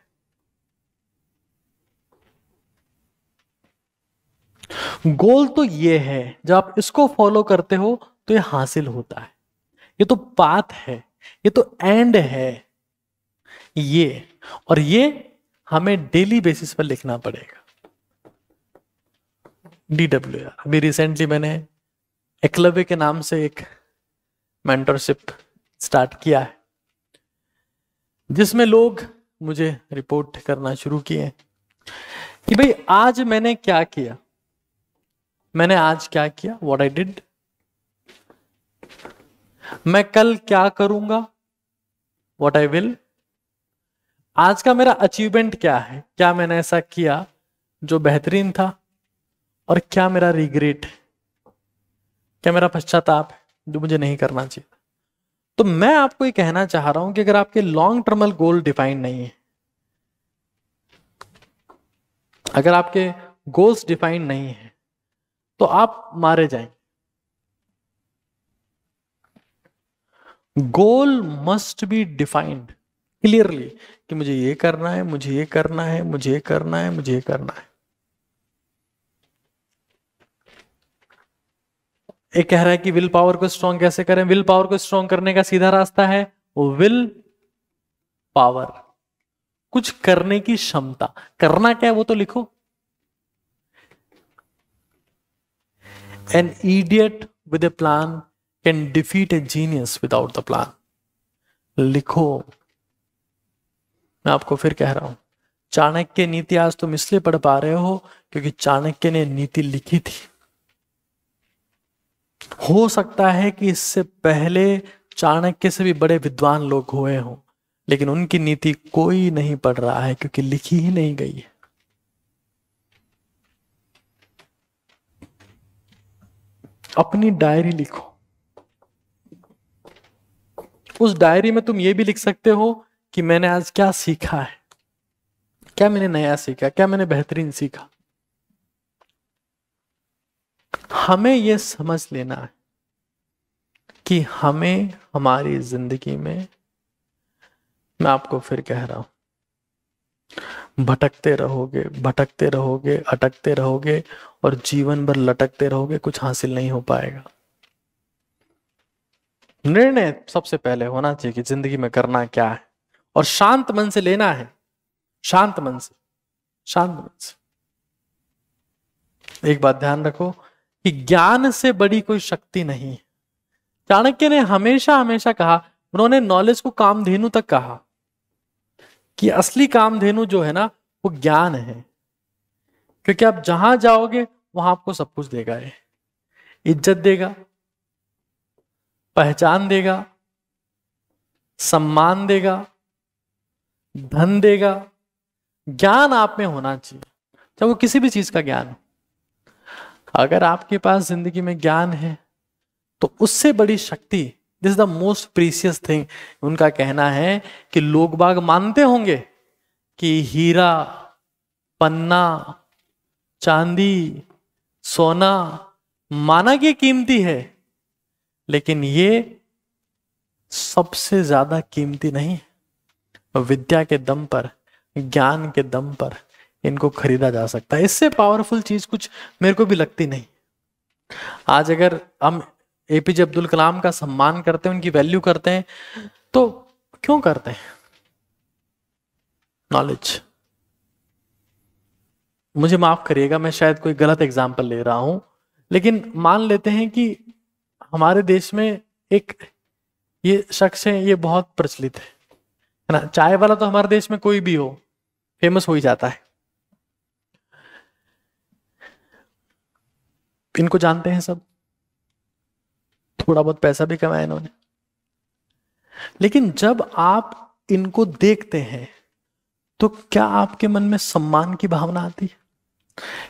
गोल तो ये है जब आप इसको फॉलो करते हो तो ये हासिल होता है ये तो पाथ है ये तो एंड है ये और ये हमें डेली बेसिस पर लिखना पड़ेगा डी डब्ल्यू आर अभी रिसेंटली मैंने एकलव्य के नाम से एक मेंटरशिप स्टार्ट किया है जिसमें लोग मुझे रिपोर्ट करना शुरू किए कि भाई आज मैंने क्या किया मैंने आज क्या किया वॉट आई डिड मैं कल क्या करूंगा वॉट आई विल आज का मेरा अचीवमेंट क्या है क्या मैंने ऐसा किया जो बेहतरीन था और क्या मेरा रिग्रेट क्या मेरा पश्चाताप है जो मुझे नहीं करना चाहिए तो मैं आपको ये कहना चाह रहा हूं कि अगर आपके लॉन्ग टर्मल गोल डिफाइन नहीं है अगर आपके गोल्स डिफाइन नहीं है तो आप मारे जाएंगे goal must be defined clearly कि मुझे ये करना है मुझे ये करना है मुझे ये करना है मुझे ये करना है एक कह रहा है कि विल पावर को स्ट्रांग कैसे करें विल पावर को स्ट्रांग करने का सीधा रास्ता है विल पावर कुछ करने की क्षमता करना क्या है वो तो लिखो an idiot with a plan can defeat a genius without the plan लिखो मैं आपको फिर कह रहा हूं चाणक्य नीति आज तुम इसलिए पढ़ पा रहे हो क्योंकि चाणक्य ने नीति लिखी थी हो सकता है कि इससे पहले चाणक्य से भी बड़े विद्वान लोग हुए हों लेकिन उनकी नीति कोई नहीं पढ़ रहा है क्योंकि लिखी ही नहीं गई है अपनी डायरी लिखो उस डायरी में तुम ये भी लिख सकते हो कि मैंने आज क्या सीखा है क्या मैंने नया सीखा क्या मैंने बेहतरीन सीखा हमें यह समझ लेना है कि हमें हमारी जिंदगी में मैं आपको फिर कह रहा हूं भटकते रहोगे भटकते रहोगे अटकते रहोगे और जीवन भर लटकते रहोगे कुछ हासिल नहीं हो पाएगा निर्णय सबसे पहले होना चाहिए कि जिंदगी में करना क्या है और शांत मन से लेना है शांत मन से शांत मन से एक बात ध्यान रखो कि ज्ञान से बड़ी कोई शक्ति नहीं है चाणक्य ने हमेशा हमेशा कहा उन्होंने नॉलेज को कामधेनु तक कहा कि असली कामधेनु जो है ना वो ज्ञान है क्योंकि आप जहां जाओगे वहां आपको सब कुछ देगा ये इज्जत देगा पहचान देगा सम्मान देगा धन देगा ज्ञान आप में होना चाहिए चाहे वो किसी भी चीज का ज्ञान हो अगर आपके पास जिंदगी में ज्ञान है तो उससे बड़ी शक्ति this the most precious thing उनका कहना है कि लोग बाग मानते होंगे कि हीरा पन्ना चांदी सोना माना की कीमती है लेकिन ये सबसे ज्यादा कीमती नहीं विद्या के दम पर ज्ञान के दम पर इनको खरीदा जा सकता है इससे पावरफुल चीज कुछ मेरे को भी लगती नहीं आज अगर हम ए अब्दुल कलाम का सम्मान करते हैं उनकी वैल्यू करते हैं तो क्यों करते हैं नॉलेज मुझे माफ करिएगा मैं शायद कोई गलत एग्जाम्पल ले रहा हूं लेकिन मान लेते हैं कि हमारे देश में एक ये शख्स है ये बहुत प्रचलित है ना चाय वाला तो हमारे देश में कोई भी हो फेमस हो ही जाता है इनको जानते हैं सब थोड़ा बहुत पैसा भी कमाया इन्होंने लेकिन जब आप इनको देखते हैं तो क्या आपके मन में सम्मान की भावना आती है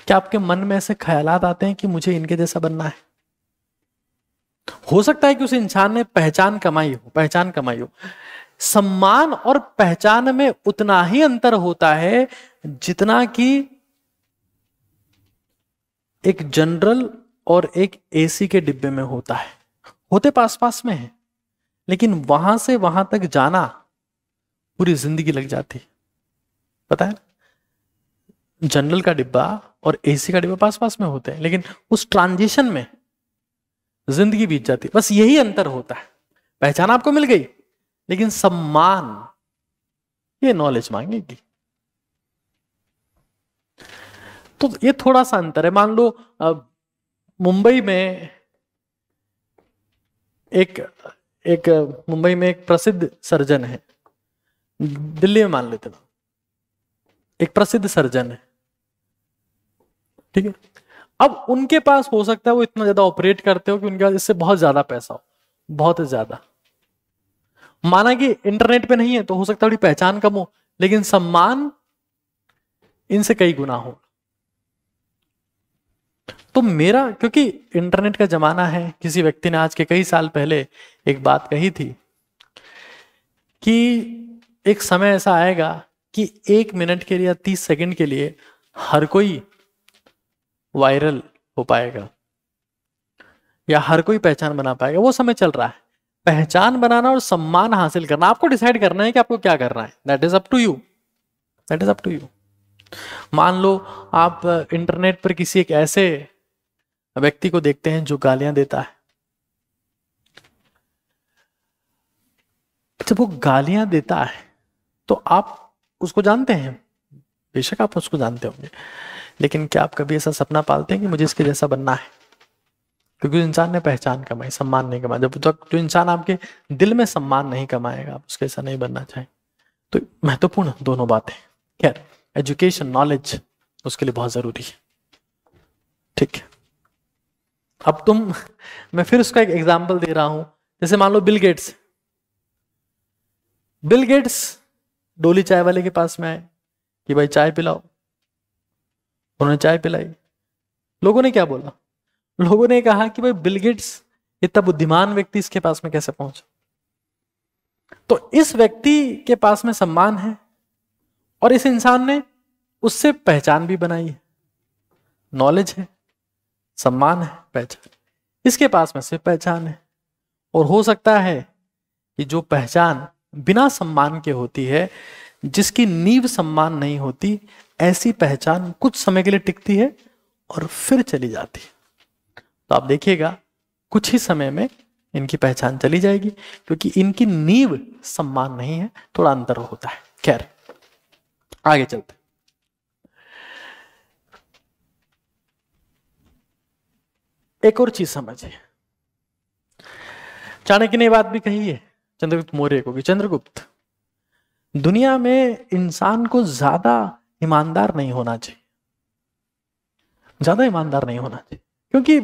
क्या आपके मन में ऐसे ख्याल आते हैं कि मुझे इनके जैसा बनना है हो सकता है कि उस इंसान ने पहचान कमाई हो पहचान कमाई हो सम्मान और पहचान में उतना ही अंतर होता है जितना कि एक जनरल और एक एसी के डिब्बे में होता है होते पास पास में है लेकिन वहां से वहां तक जाना पूरी जिंदगी लग जाती पता है जनरल का डिब्बा और एसी का डिब्बा पास पास में होते हैं लेकिन उस ट्रांजिशन में जिंदगी बीत जाती बस यही अंतर होता है पहचान आपको मिल गई लेकिन सम्मान ये नॉलेज मांगेगी तो ये थोड़ा सा अंतर है मान लो मुंबई में एक एक मुंबई में एक प्रसिद्ध सर्जन है दिल्ली में मान लेते ना एक प्रसिद्ध सर्जन है ठीक है अब उनके पास हो सकता है वो इतना ज्यादा ऑपरेट करते हो कि उनके पास इससे बहुत ज्यादा पैसा हो बहुत ज्यादा माना कि इंटरनेट पे नहीं है तो हो सकता है पहचान कम हो लेकिन सम्मान इनसे कई गुना हो तो मेरा क्योंकि इंटरनेट का जमाना है किसी व्यक्ति ने आज के कई साल पहले एक बात कही थी कि एक समय ऐसा आएगा कि एक मिनट के लिए या तीस सेकंड के लिए हर कोई वायरल हो पाएगा या हर कोई पहचान बना पाएगा वो समय चल रहा है पहचान बनाना और सम्मान हासिल करना आपको डिसाइड करना है कि आपको क्या करना है that is up to you that is up to you मान लो आप इंटरनेट पर किसी एक ऐसे व्यक्ति को देखते हैं जो गालियां देता है जब वो गालियां देता है तो आप उसको जानते हैं बेशक आप उसको जानते होंगे लेकिन क्या आप कभी ऐसा सपना पालते हैं कि मुझे इसके जैसा बनना है क्योंकि उस इंसान ने पहचान कमाई सम्मान नहीं कमाया जब तक जो इंसान आपके दिल में सम्मान नहीं कमाएगा आप उसके ऐसा नहीं बनना चाहें तो महत्वपूर्ण दोनों बातें खैर एजुकेशन नॉलेज उसके लिए बहुत ज़रूरी है ठीक है अब तुम मैं फिर उसका एक एग्जाम्पल दे रहा हूं जैसे मान लो Bill Gates Bill Gates Dolly चाय वाले के पास में आए कि भाई चाय पिलाओ उन्होंने चाय पिलाई लोगों ने क्या बोला लोगों ने कहा कि भाई बिल गेट्स इतना बुद्धिमान व्यक्ति इसके पास में कैसे पहुंचा तो इस व्यक्ति के पास में सम्मान है और इस इंसान ने उससे पहचान भी बनाई है नॉलेज है सम्मान है पहचान इसके पास में से पहचान है और हो सकता है कि जो पहचान बिना सम्मान के होती है जिसकी नींव सम्मान नहीं होती ऐसी पहचान कुछ समय के लिए टिकती है और फिर चली जाती है तो आप देखिएगा कुछ ही समय में इनकी पहचान चली जाएगी क्योंकि इनकी नींव सम्मान नहीं है थोड़ा अंतर होता है खैर आगे चलते एक और चीज समझिए चाणक्य ने बात भी कही है चंद्रगुप्त मौर्य को भी चंद्रगुप्त दुनिया में इंसान को ज्यादा ईमानदार नहीं होना चाहिए ज्यादा ईमानदार नहीं होना चाहिए क्योंकि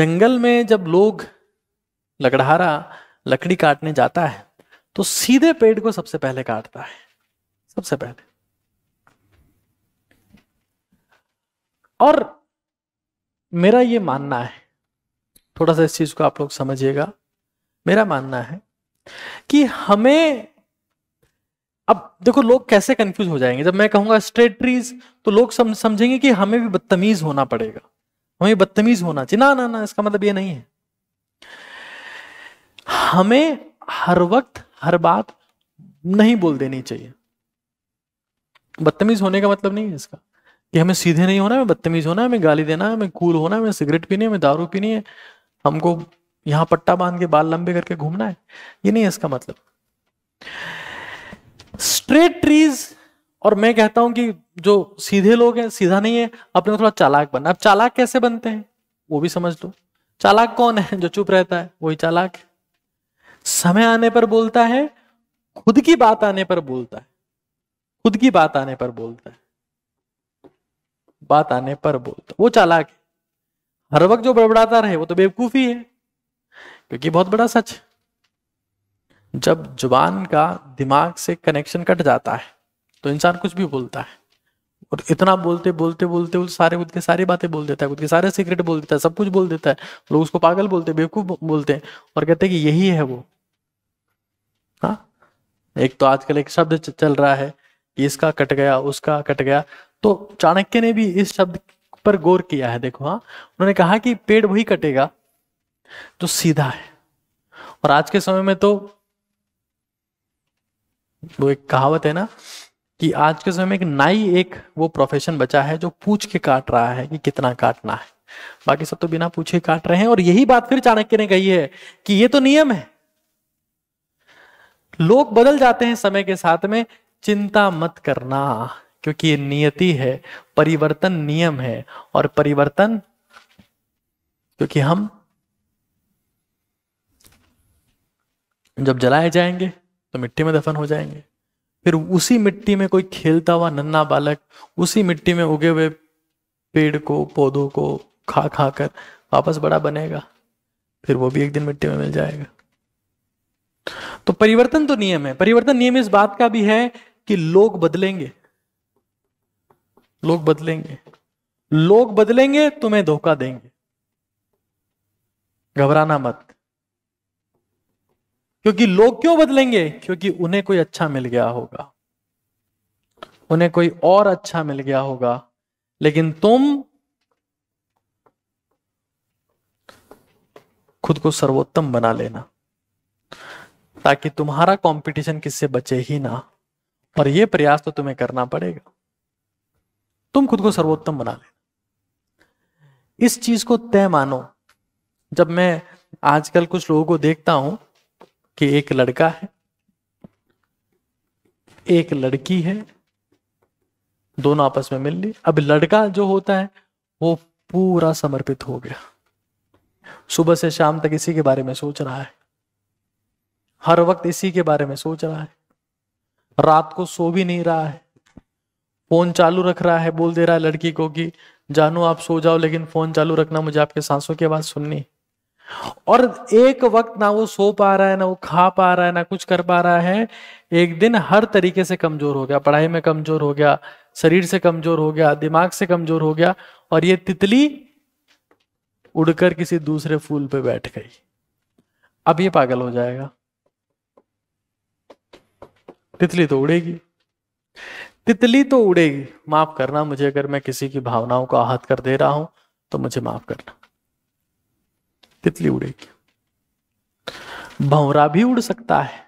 जंगल में जब लोग लकड़हारा लकड़ी काटने जाता है तो सीधे पेड़ को सबसे पहले काटता है सबसे पहले और मेरा ये मानना है थोड़ा सा इस चीज को आप लोग समझिएगा मेरा मानना है कि हमें अब देखो लोग कैसे कंफ्यूज हो जाएंगे जब मैं कहूंगा स्ट्रेट ट्रीज तो लोग सम, समझेंगे कि हमें भी बदतमीज होना पड़ेगा हमें बदतमीज होना चाहिए ना ना ना इसका मतलब ये नहीं है हमें हर वक्त हर बात नहीं बोल देनी चाहिए बदतमीज होने का मतलब नहीं है इसका कि हमें सीधे नहीं होना हमें बदतमीज होना है हमें गाली देना है हमें कूल होना है हमें सिगरेट पीनी है हमें दारू पीनी है हमको यहाँ पट्टा बांध के बाल लंबे करके घूमना है ये नहीं है इसका मतलब स्ट्रेट ट्रीज और मैं कहता हूं कि जो सीधे लोग हैं सीधा नहीं है अपने को थोड़ा चालाक बनना अब चालाक कैसे बनते हैं वो भी समझ लो चालाक कौन है जो चुप रहता है वही चालाक समय आने पर बोलता है खुद की बात आने पर बोलता है खुद की बात आने पर बोलता है बात आने पर बोलता वो चालाक है हर वक्त जो बड़बड़ाता रहे वो तो बेवकूफी है क्योंकि बहुत बड़ा सच जब जुबान का दिमाग से कनेक्शन कट जाता है तो इंसान कुछ भी बोलता है और इतना बोलते बोलते बोलते वो सारे खुद के सारी बातें बोल देता है खुद के सारे सीक्रेट बोल देता है सब कुछ बोल देता है लोग उसको पागल बोलते हैं बेवकूफ बोलते हैं और कहते हैं कि यही है वो हाँ एक तो आजकल एक शब्द चल रहा है इसका कट गया उसका कट गया तो चाणक्य ने भी इस शब्द पर गौर किया है देखो हाँ उन्होंने कहा कि पेड़ वही कटेगा जो सीधा है और आज के समय में तो वो एक कहावत है ना कि आज के समय में एक नाई एक वो प्रोफेशन बचा है जो पूछ के काट रहा है कि कितना काटना है बाकी सब तो बिना पूछे काट रहे हैं और यही बात फिर चाणक्य ने कही है कि ये तो नियम है लोग बदल जाते हैं समय के साथ में चिंता मत करना क्योंकि ये नियति है परिवर्तन नियम है और परिवर्तन क्योंकि हम जब जलाए जाएंगे तो मिट्टी में दफन हो जाएंगे फिर उसी मिट्टी में कोई खेलता हुआ नन्ना बालक उसी मिट्टी में उगे हुए पेड़ को पौधों को खा खा कर वापस बड़ा बनेगा फिर वो भी एक दिन मिट्टी में मिल जाएगा तो परिवर्तन तो नियम है परिवर्तन नियम इस बात का भी है कि लोग बदलेंगे लोग बदलेंगे लोग बदलेंगे तुम्हें धोखा देंगे घबराना मत क्योंकि लोग क्यों बदलेंगे क्योंकि उन्हें कोई अच्छा मिल गया होगा उन्हें कोई और अच्छा मिल गया होगा लेकिन तुम खुद को सर्वोत्तम बना लेना ताकि तुम्हारा कंपटीशन किससे बचे ही ना पर यह प्रयास तो तुम्हें करना पड़ेगा तुम खुद को सर्वोत्तम बना लेना इस चीज को तय मानो जब मैं आजकल कुछ लोगों को देखता हूं कि एक लड़का है एक लड़की है दोनों आपस में मिल ली अब लड़का जो होता है वो पूरा समर्पित हो गया सुबह से शाम तक इसी के बारे में सोच रहा है हर वक्त इसी के बारे में सोच रहा है रात को सो भी नहीं रहा है फोन चालू रख रहा है बोल दे रहा है लड़की को कि जानू आप सो जाओ लेकिन फोन चालू रखना मुझे आपके सांसों की आवाज सुननी और एक वक्त ना वो सो पा रहा है ना वो खा पा रहा है ना कुछ कर पा रहा है एक दिन हर तरीके से कमजोर हो गया पढ़ाई में कमजोर हो गया शरीर से कमजोर हो गया दिमाग से कमजोर हो गया और ये तितली उड़कर किसी दूसरे फूल पे बैठ गई अब ये पागल हो जाएगा तितली तो उड़ेगी तितली तो उड़ेगी माफ करना मुझे अगर मैं किसी की भावनाओं को आहत कर दे रहा हूं तो मुझे माफ करना तितली उड़ेगी भंवरा भी उड़ सकता है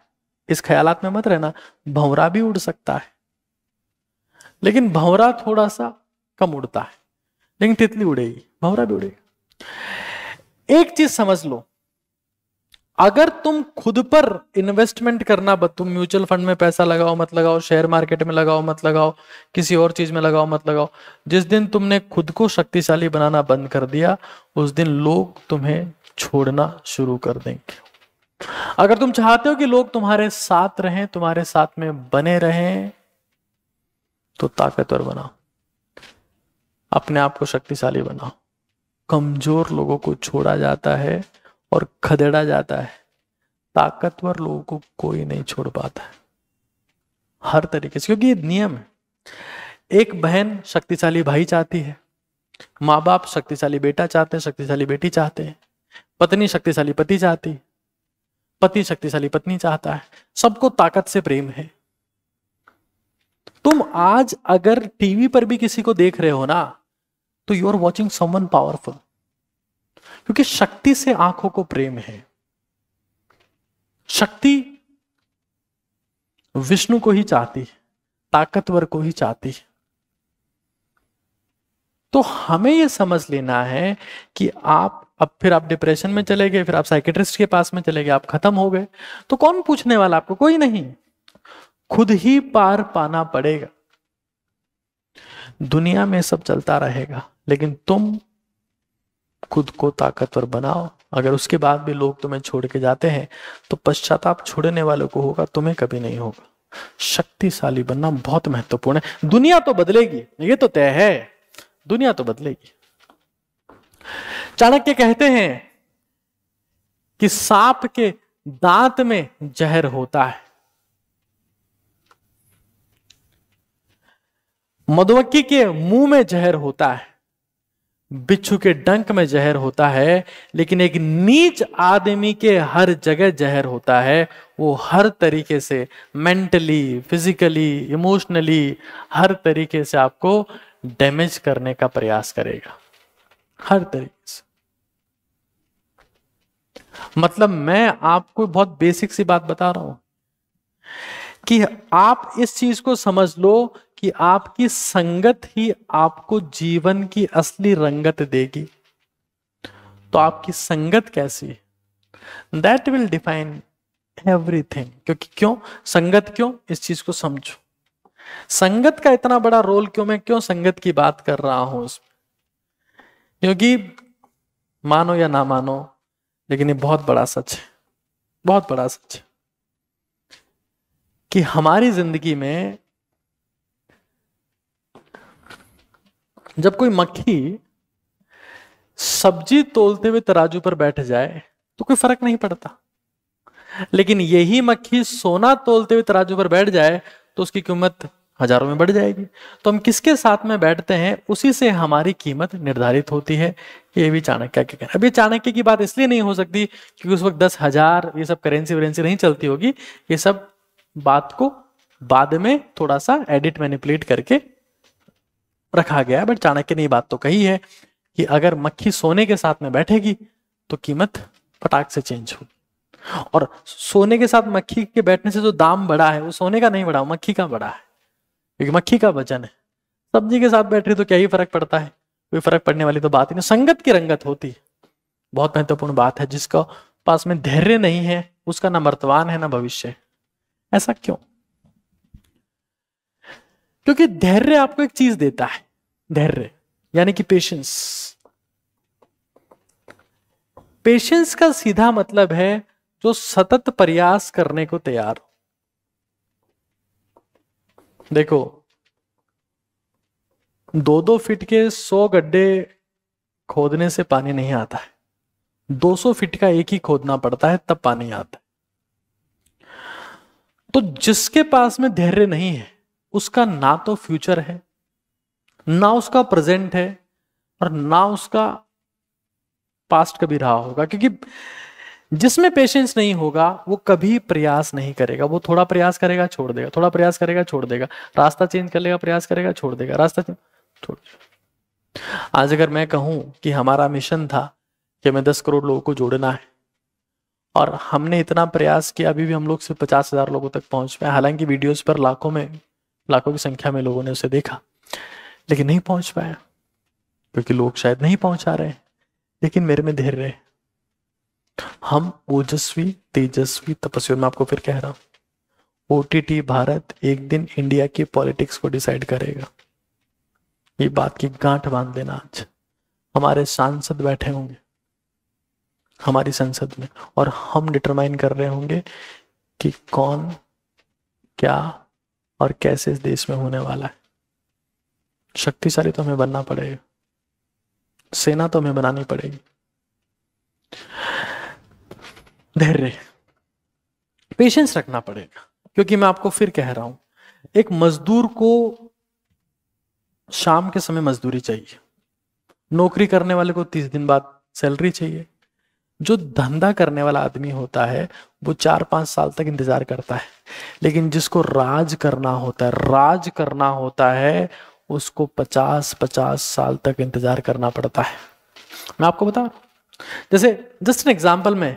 इस ख्यालात में मत रहना भंवरा भी उड़ सकता है लेकिन भंवरा थोड़ा सा कम उड़ता है लेकिन तितली उड़ेगी भंवरा भी उड़ेगा एक चीज समझ लो अगर तुम खुद पर इन्वेस्टमेंट करना तुम म्यूचुअल फंड में पैसा लगाओ मत लगाओ शेयर मार्केट में लगाओ मत लगाओ किसी और चीज में लगाओ मत लगाओ जिस दिन तुमने खुद को शक्तिशाली बनाना बंद कर दिया उस दिन लोग तुम्हें छोड़ना शुरू कर देंगे अगर तुम चाहते हो कि लोग तुम्हारे साथ रहें तुम्हारे साथ में बने रहें तो ताकतवर बनाओ अपने आप को शक्तिशाली बनाओ कमजोर लोगों को छोड़ा जाता है और खदेड़ा जाता है ताकतवर लोगों को कोई नहीं छोड़ पाता है हर तरीके से क्योंकि ये नियम है एक बहन शक्तिशाली भाई चाहती है माँ बाप शक्तिशाली बेटा चाहते हैं शक्तिशाली बेटी चाहते हैं पत्नी शक्तिशाली पति चाहती पति शक्तिशाली पत्नी चाहता है सबको ताकत से प्रेम है तुम आज अगर टीवी पर भी किसी को देख रहे हो ना तो you are watching someone powerful क्योंकि शक्ति से आंखों को प्रेम है शक्ति विष्णु को ही चाहती है ताकतवर को ही चाहती है तो हमें यह समझ लेना है कि आप अब फिर आप डिप्रेशन में चले गए फिर आप साइकेट्रिस्ट के पास में चले गए आप खत्म हो गए तो कौन पूछने वाला आपको कोई नहीं खुद ही पार पाना पड़ेगा दुनिया में सब चलता रहेगा लेकिन तुम खुद को ताकतवर बनाओ अगर उसके बाद भी लोग तुम्हें छोड़ के जाते हैं तो पश्चाताप छोड़ने वालों को होगा तुम्हें कभी नहीं होगा शक्तिशाली बनना बहुत महत्वपूर्ण है दुनिया तो बदलेगी ये तो तय है दुनिया तो बदलेगी चाणक्य कहते हैं कि सांप के दांत में जहर होता है मधुमक्खी के मुंह में जहर होता है बिच्छू के डंक में जहर होता है लेकिन एक नीच आदमी के हर जगह जहर होता है वो हर तरीके से मेंटली फिजिकली इमोशनली हर तरीके से आपको डैमेज करने का प्रयास करेगा हर तरीके से मतलब मैं आपको बहुत बेसिक सी बात बता रहा हूं कि आप इस चीज को समझ लो कि आपकी संगत ही आपको जीवन की असली रंगत देगी तो आपकी संगत कैसी है दैट विल डिफाइन एवरीथिंग क्योंकि क्यों संगत क्यों इस चीज को समझो संगत का इतना बड़ा रोल क्यों मैं क्यों संगत की बात कर रहा हूं उसमें क्योंकि मानो या ना मानो लेकिन ये बहुत बड़ा सच है बहुत बड़ा सच है कि हमारी जिंदगी में जब कोई मक्खी सब्जी तोलते हुए तराजू पर बैठ जाए तो कोई फर्क नहीं पड़ता लेकिन यही मक्खी सोना तोलते हुए तराजू पर बैठ जाए तो उसकी कीमत हजारों में बढ़ जाएगी तो हम किसके साथ में बैठते हैं उसी से हमारी कीमत निर्धारित होती है ये भी चाणक्य के कहना अब ये चाणक्य की बात इसलिए नहीं हो सकती क्योंकि उस वक्त दस हजार ये सब करेंसी वरेंसी नहीं चलती होगी ये सब बात को बाद में थोड़ा सा एडिट मैनिपुलेट करके रखा गया बट चाणक्य ने ये बात तो कही है कि अगर मक्खी सोने के साथ में बैठेगी तो कीमत पटाख से चेंज होगी और सोने के साथ मक्खी के बैठने से जो दाम बढ़ा है वो सोने का नहीं बढ़ा मक्खी का बढ़ा है क्योंकि मक्खी का वजन है सब्जी के साथ बैठ रही तो क्या ही फर्क पड़ता है कोई फर्क पड़ने वाली तो बात ही नहीं संगत की रंगत होती है बहुत महत्वपूर्ण बात है जिसका पास में धैर्य नहीं है उसका ना वर्तमान है ना भविष्य है ऐसा क्यों क्योंकि धैर्य आपको एक चीज देता है धैर्य यानी कि पेशेंस पेशेंस का सीधा मतलब है जो सतत प्रयास करने को तैयार हो देखो दो दो फीट के सौ गड्ढे खोदने से पानी नहीं आता है दो सौ फीट का एक ही खोदना पड़ता है तब पानी आता है तो जिसके पास में धैर्य नहीं है उसका ना तो फ्यूचर है ना उसका प्रेजेंट है और ना उसका पास्ट कभी रहा होगा क्योंकि जिसमें पेशेंस नहीं होगा वो कभी प्रयास नहीं करेगा वो थोड़ा प्रयास करेगा छोड़ देगा थोड़ा प्रयास करेगा छोड़ देगा रास्ता चेंज कर लेगा प्रयास करेगा छोड़ देगा रास्ता चेंज छोड़ आज अगर मैं कहूं कि हमारा मिशन था कि हमें दस करोड़ लोगों को जोड़ना है और हमने इतना प्रयास किया अभी भी हम लोग सिर्फ पचास हजार लोगों तक पहुंच पाए हालांकि वीडियोस पर लाखों में लाखों की संख्या में लोगों ने उसे देखा लेकिन नहीं पहुंच पाया क्योंकि लोग शायद नहीं पहुंचा रहे लेकिन मेरे में धैर्य है हम ओजस्वी तेजस्वी तपस्वी मैं आपको फिर कह रहा हूं ओटीटी भारत एक दिन इंडिया की पॉलिटिक्स को डिसाइड करेगा ये बात की गांठ बांध देना आज हमारे सांसद बैठे होंगे हमारी संसद में और हम डिटरमाइन कर रहे होंगे कि कौन क्या और कैसे इस देश में होने वाला है शक्तिशाली तो हमें बनना पड़ेगा सेना तो हमें बनानी पड़ेगी धैर्य पेशेंस रखना पड़ेगा क्योंकि मैं आपको फिर कह रहा हूं एक मजदूर को शाम के समय मजदूरी चाहिए नौकरी करने वाले को तीस दिन बाद सैलरी चाहिए जो धंधा करने वाला आदमी होता है वो चार पांच साल तक इंतज़ार करता है लेकिन जिसको राज करना होता है राज करना होता है उसको पचास पचास साल तक इंतज़ार करना पड़ता है मैं आपको बता जैसे जस्ट एन एग्जाम्पल में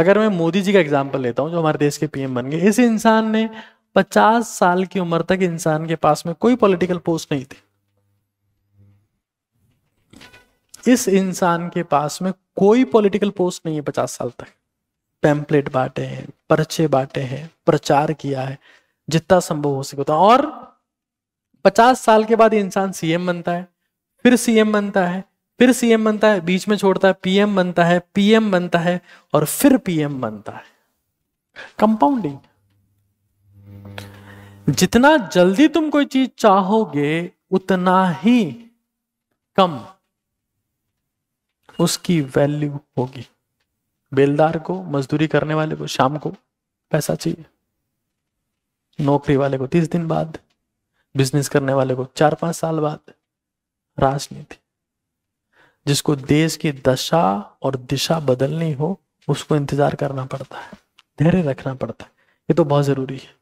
अगर मैं मोदी जी का एग्जाम्पल लेता हूं जो हमारे देश के पीएम बन गए इस इंसान ने पचास साल की उम्र तक इंसान के पास में कोई पॉलिटिकल पोस्ट नहीं थी इस इंसान के पास में कोई पॉलिटिकल पोस्ट नहीं है पचास साल तक पैम्पलेट बांटे हैं पर्चे बांटे हैं प्रचार किया है जितना संभव हो सके तो। और पचास साल के बाद इंसान सीएम बनता है फिर सीएम बनता है फिर सीएम बनता है बीच में छोड़ता है पीएम बनता है पीएम बनता है और फिर पीएम बनता है कंपाउंडिंग जितना जल्दी तुम कोई चीज चाहोगे उतना ही कम उसकी वैल्यू होगी बेलदार को मजदूरी करने वाले को शाम को पैसा चाहिए नौकरी वाले को तीस दिन बाद बिजनेस करने वाले को चार पांच साल बाद राजनीति जिसको देश की दशा और दिशा बदलनी हो उसको इंतजार करना पड़ता है धैर्य रखना पड़ता है ये तो बहुत जरूरी है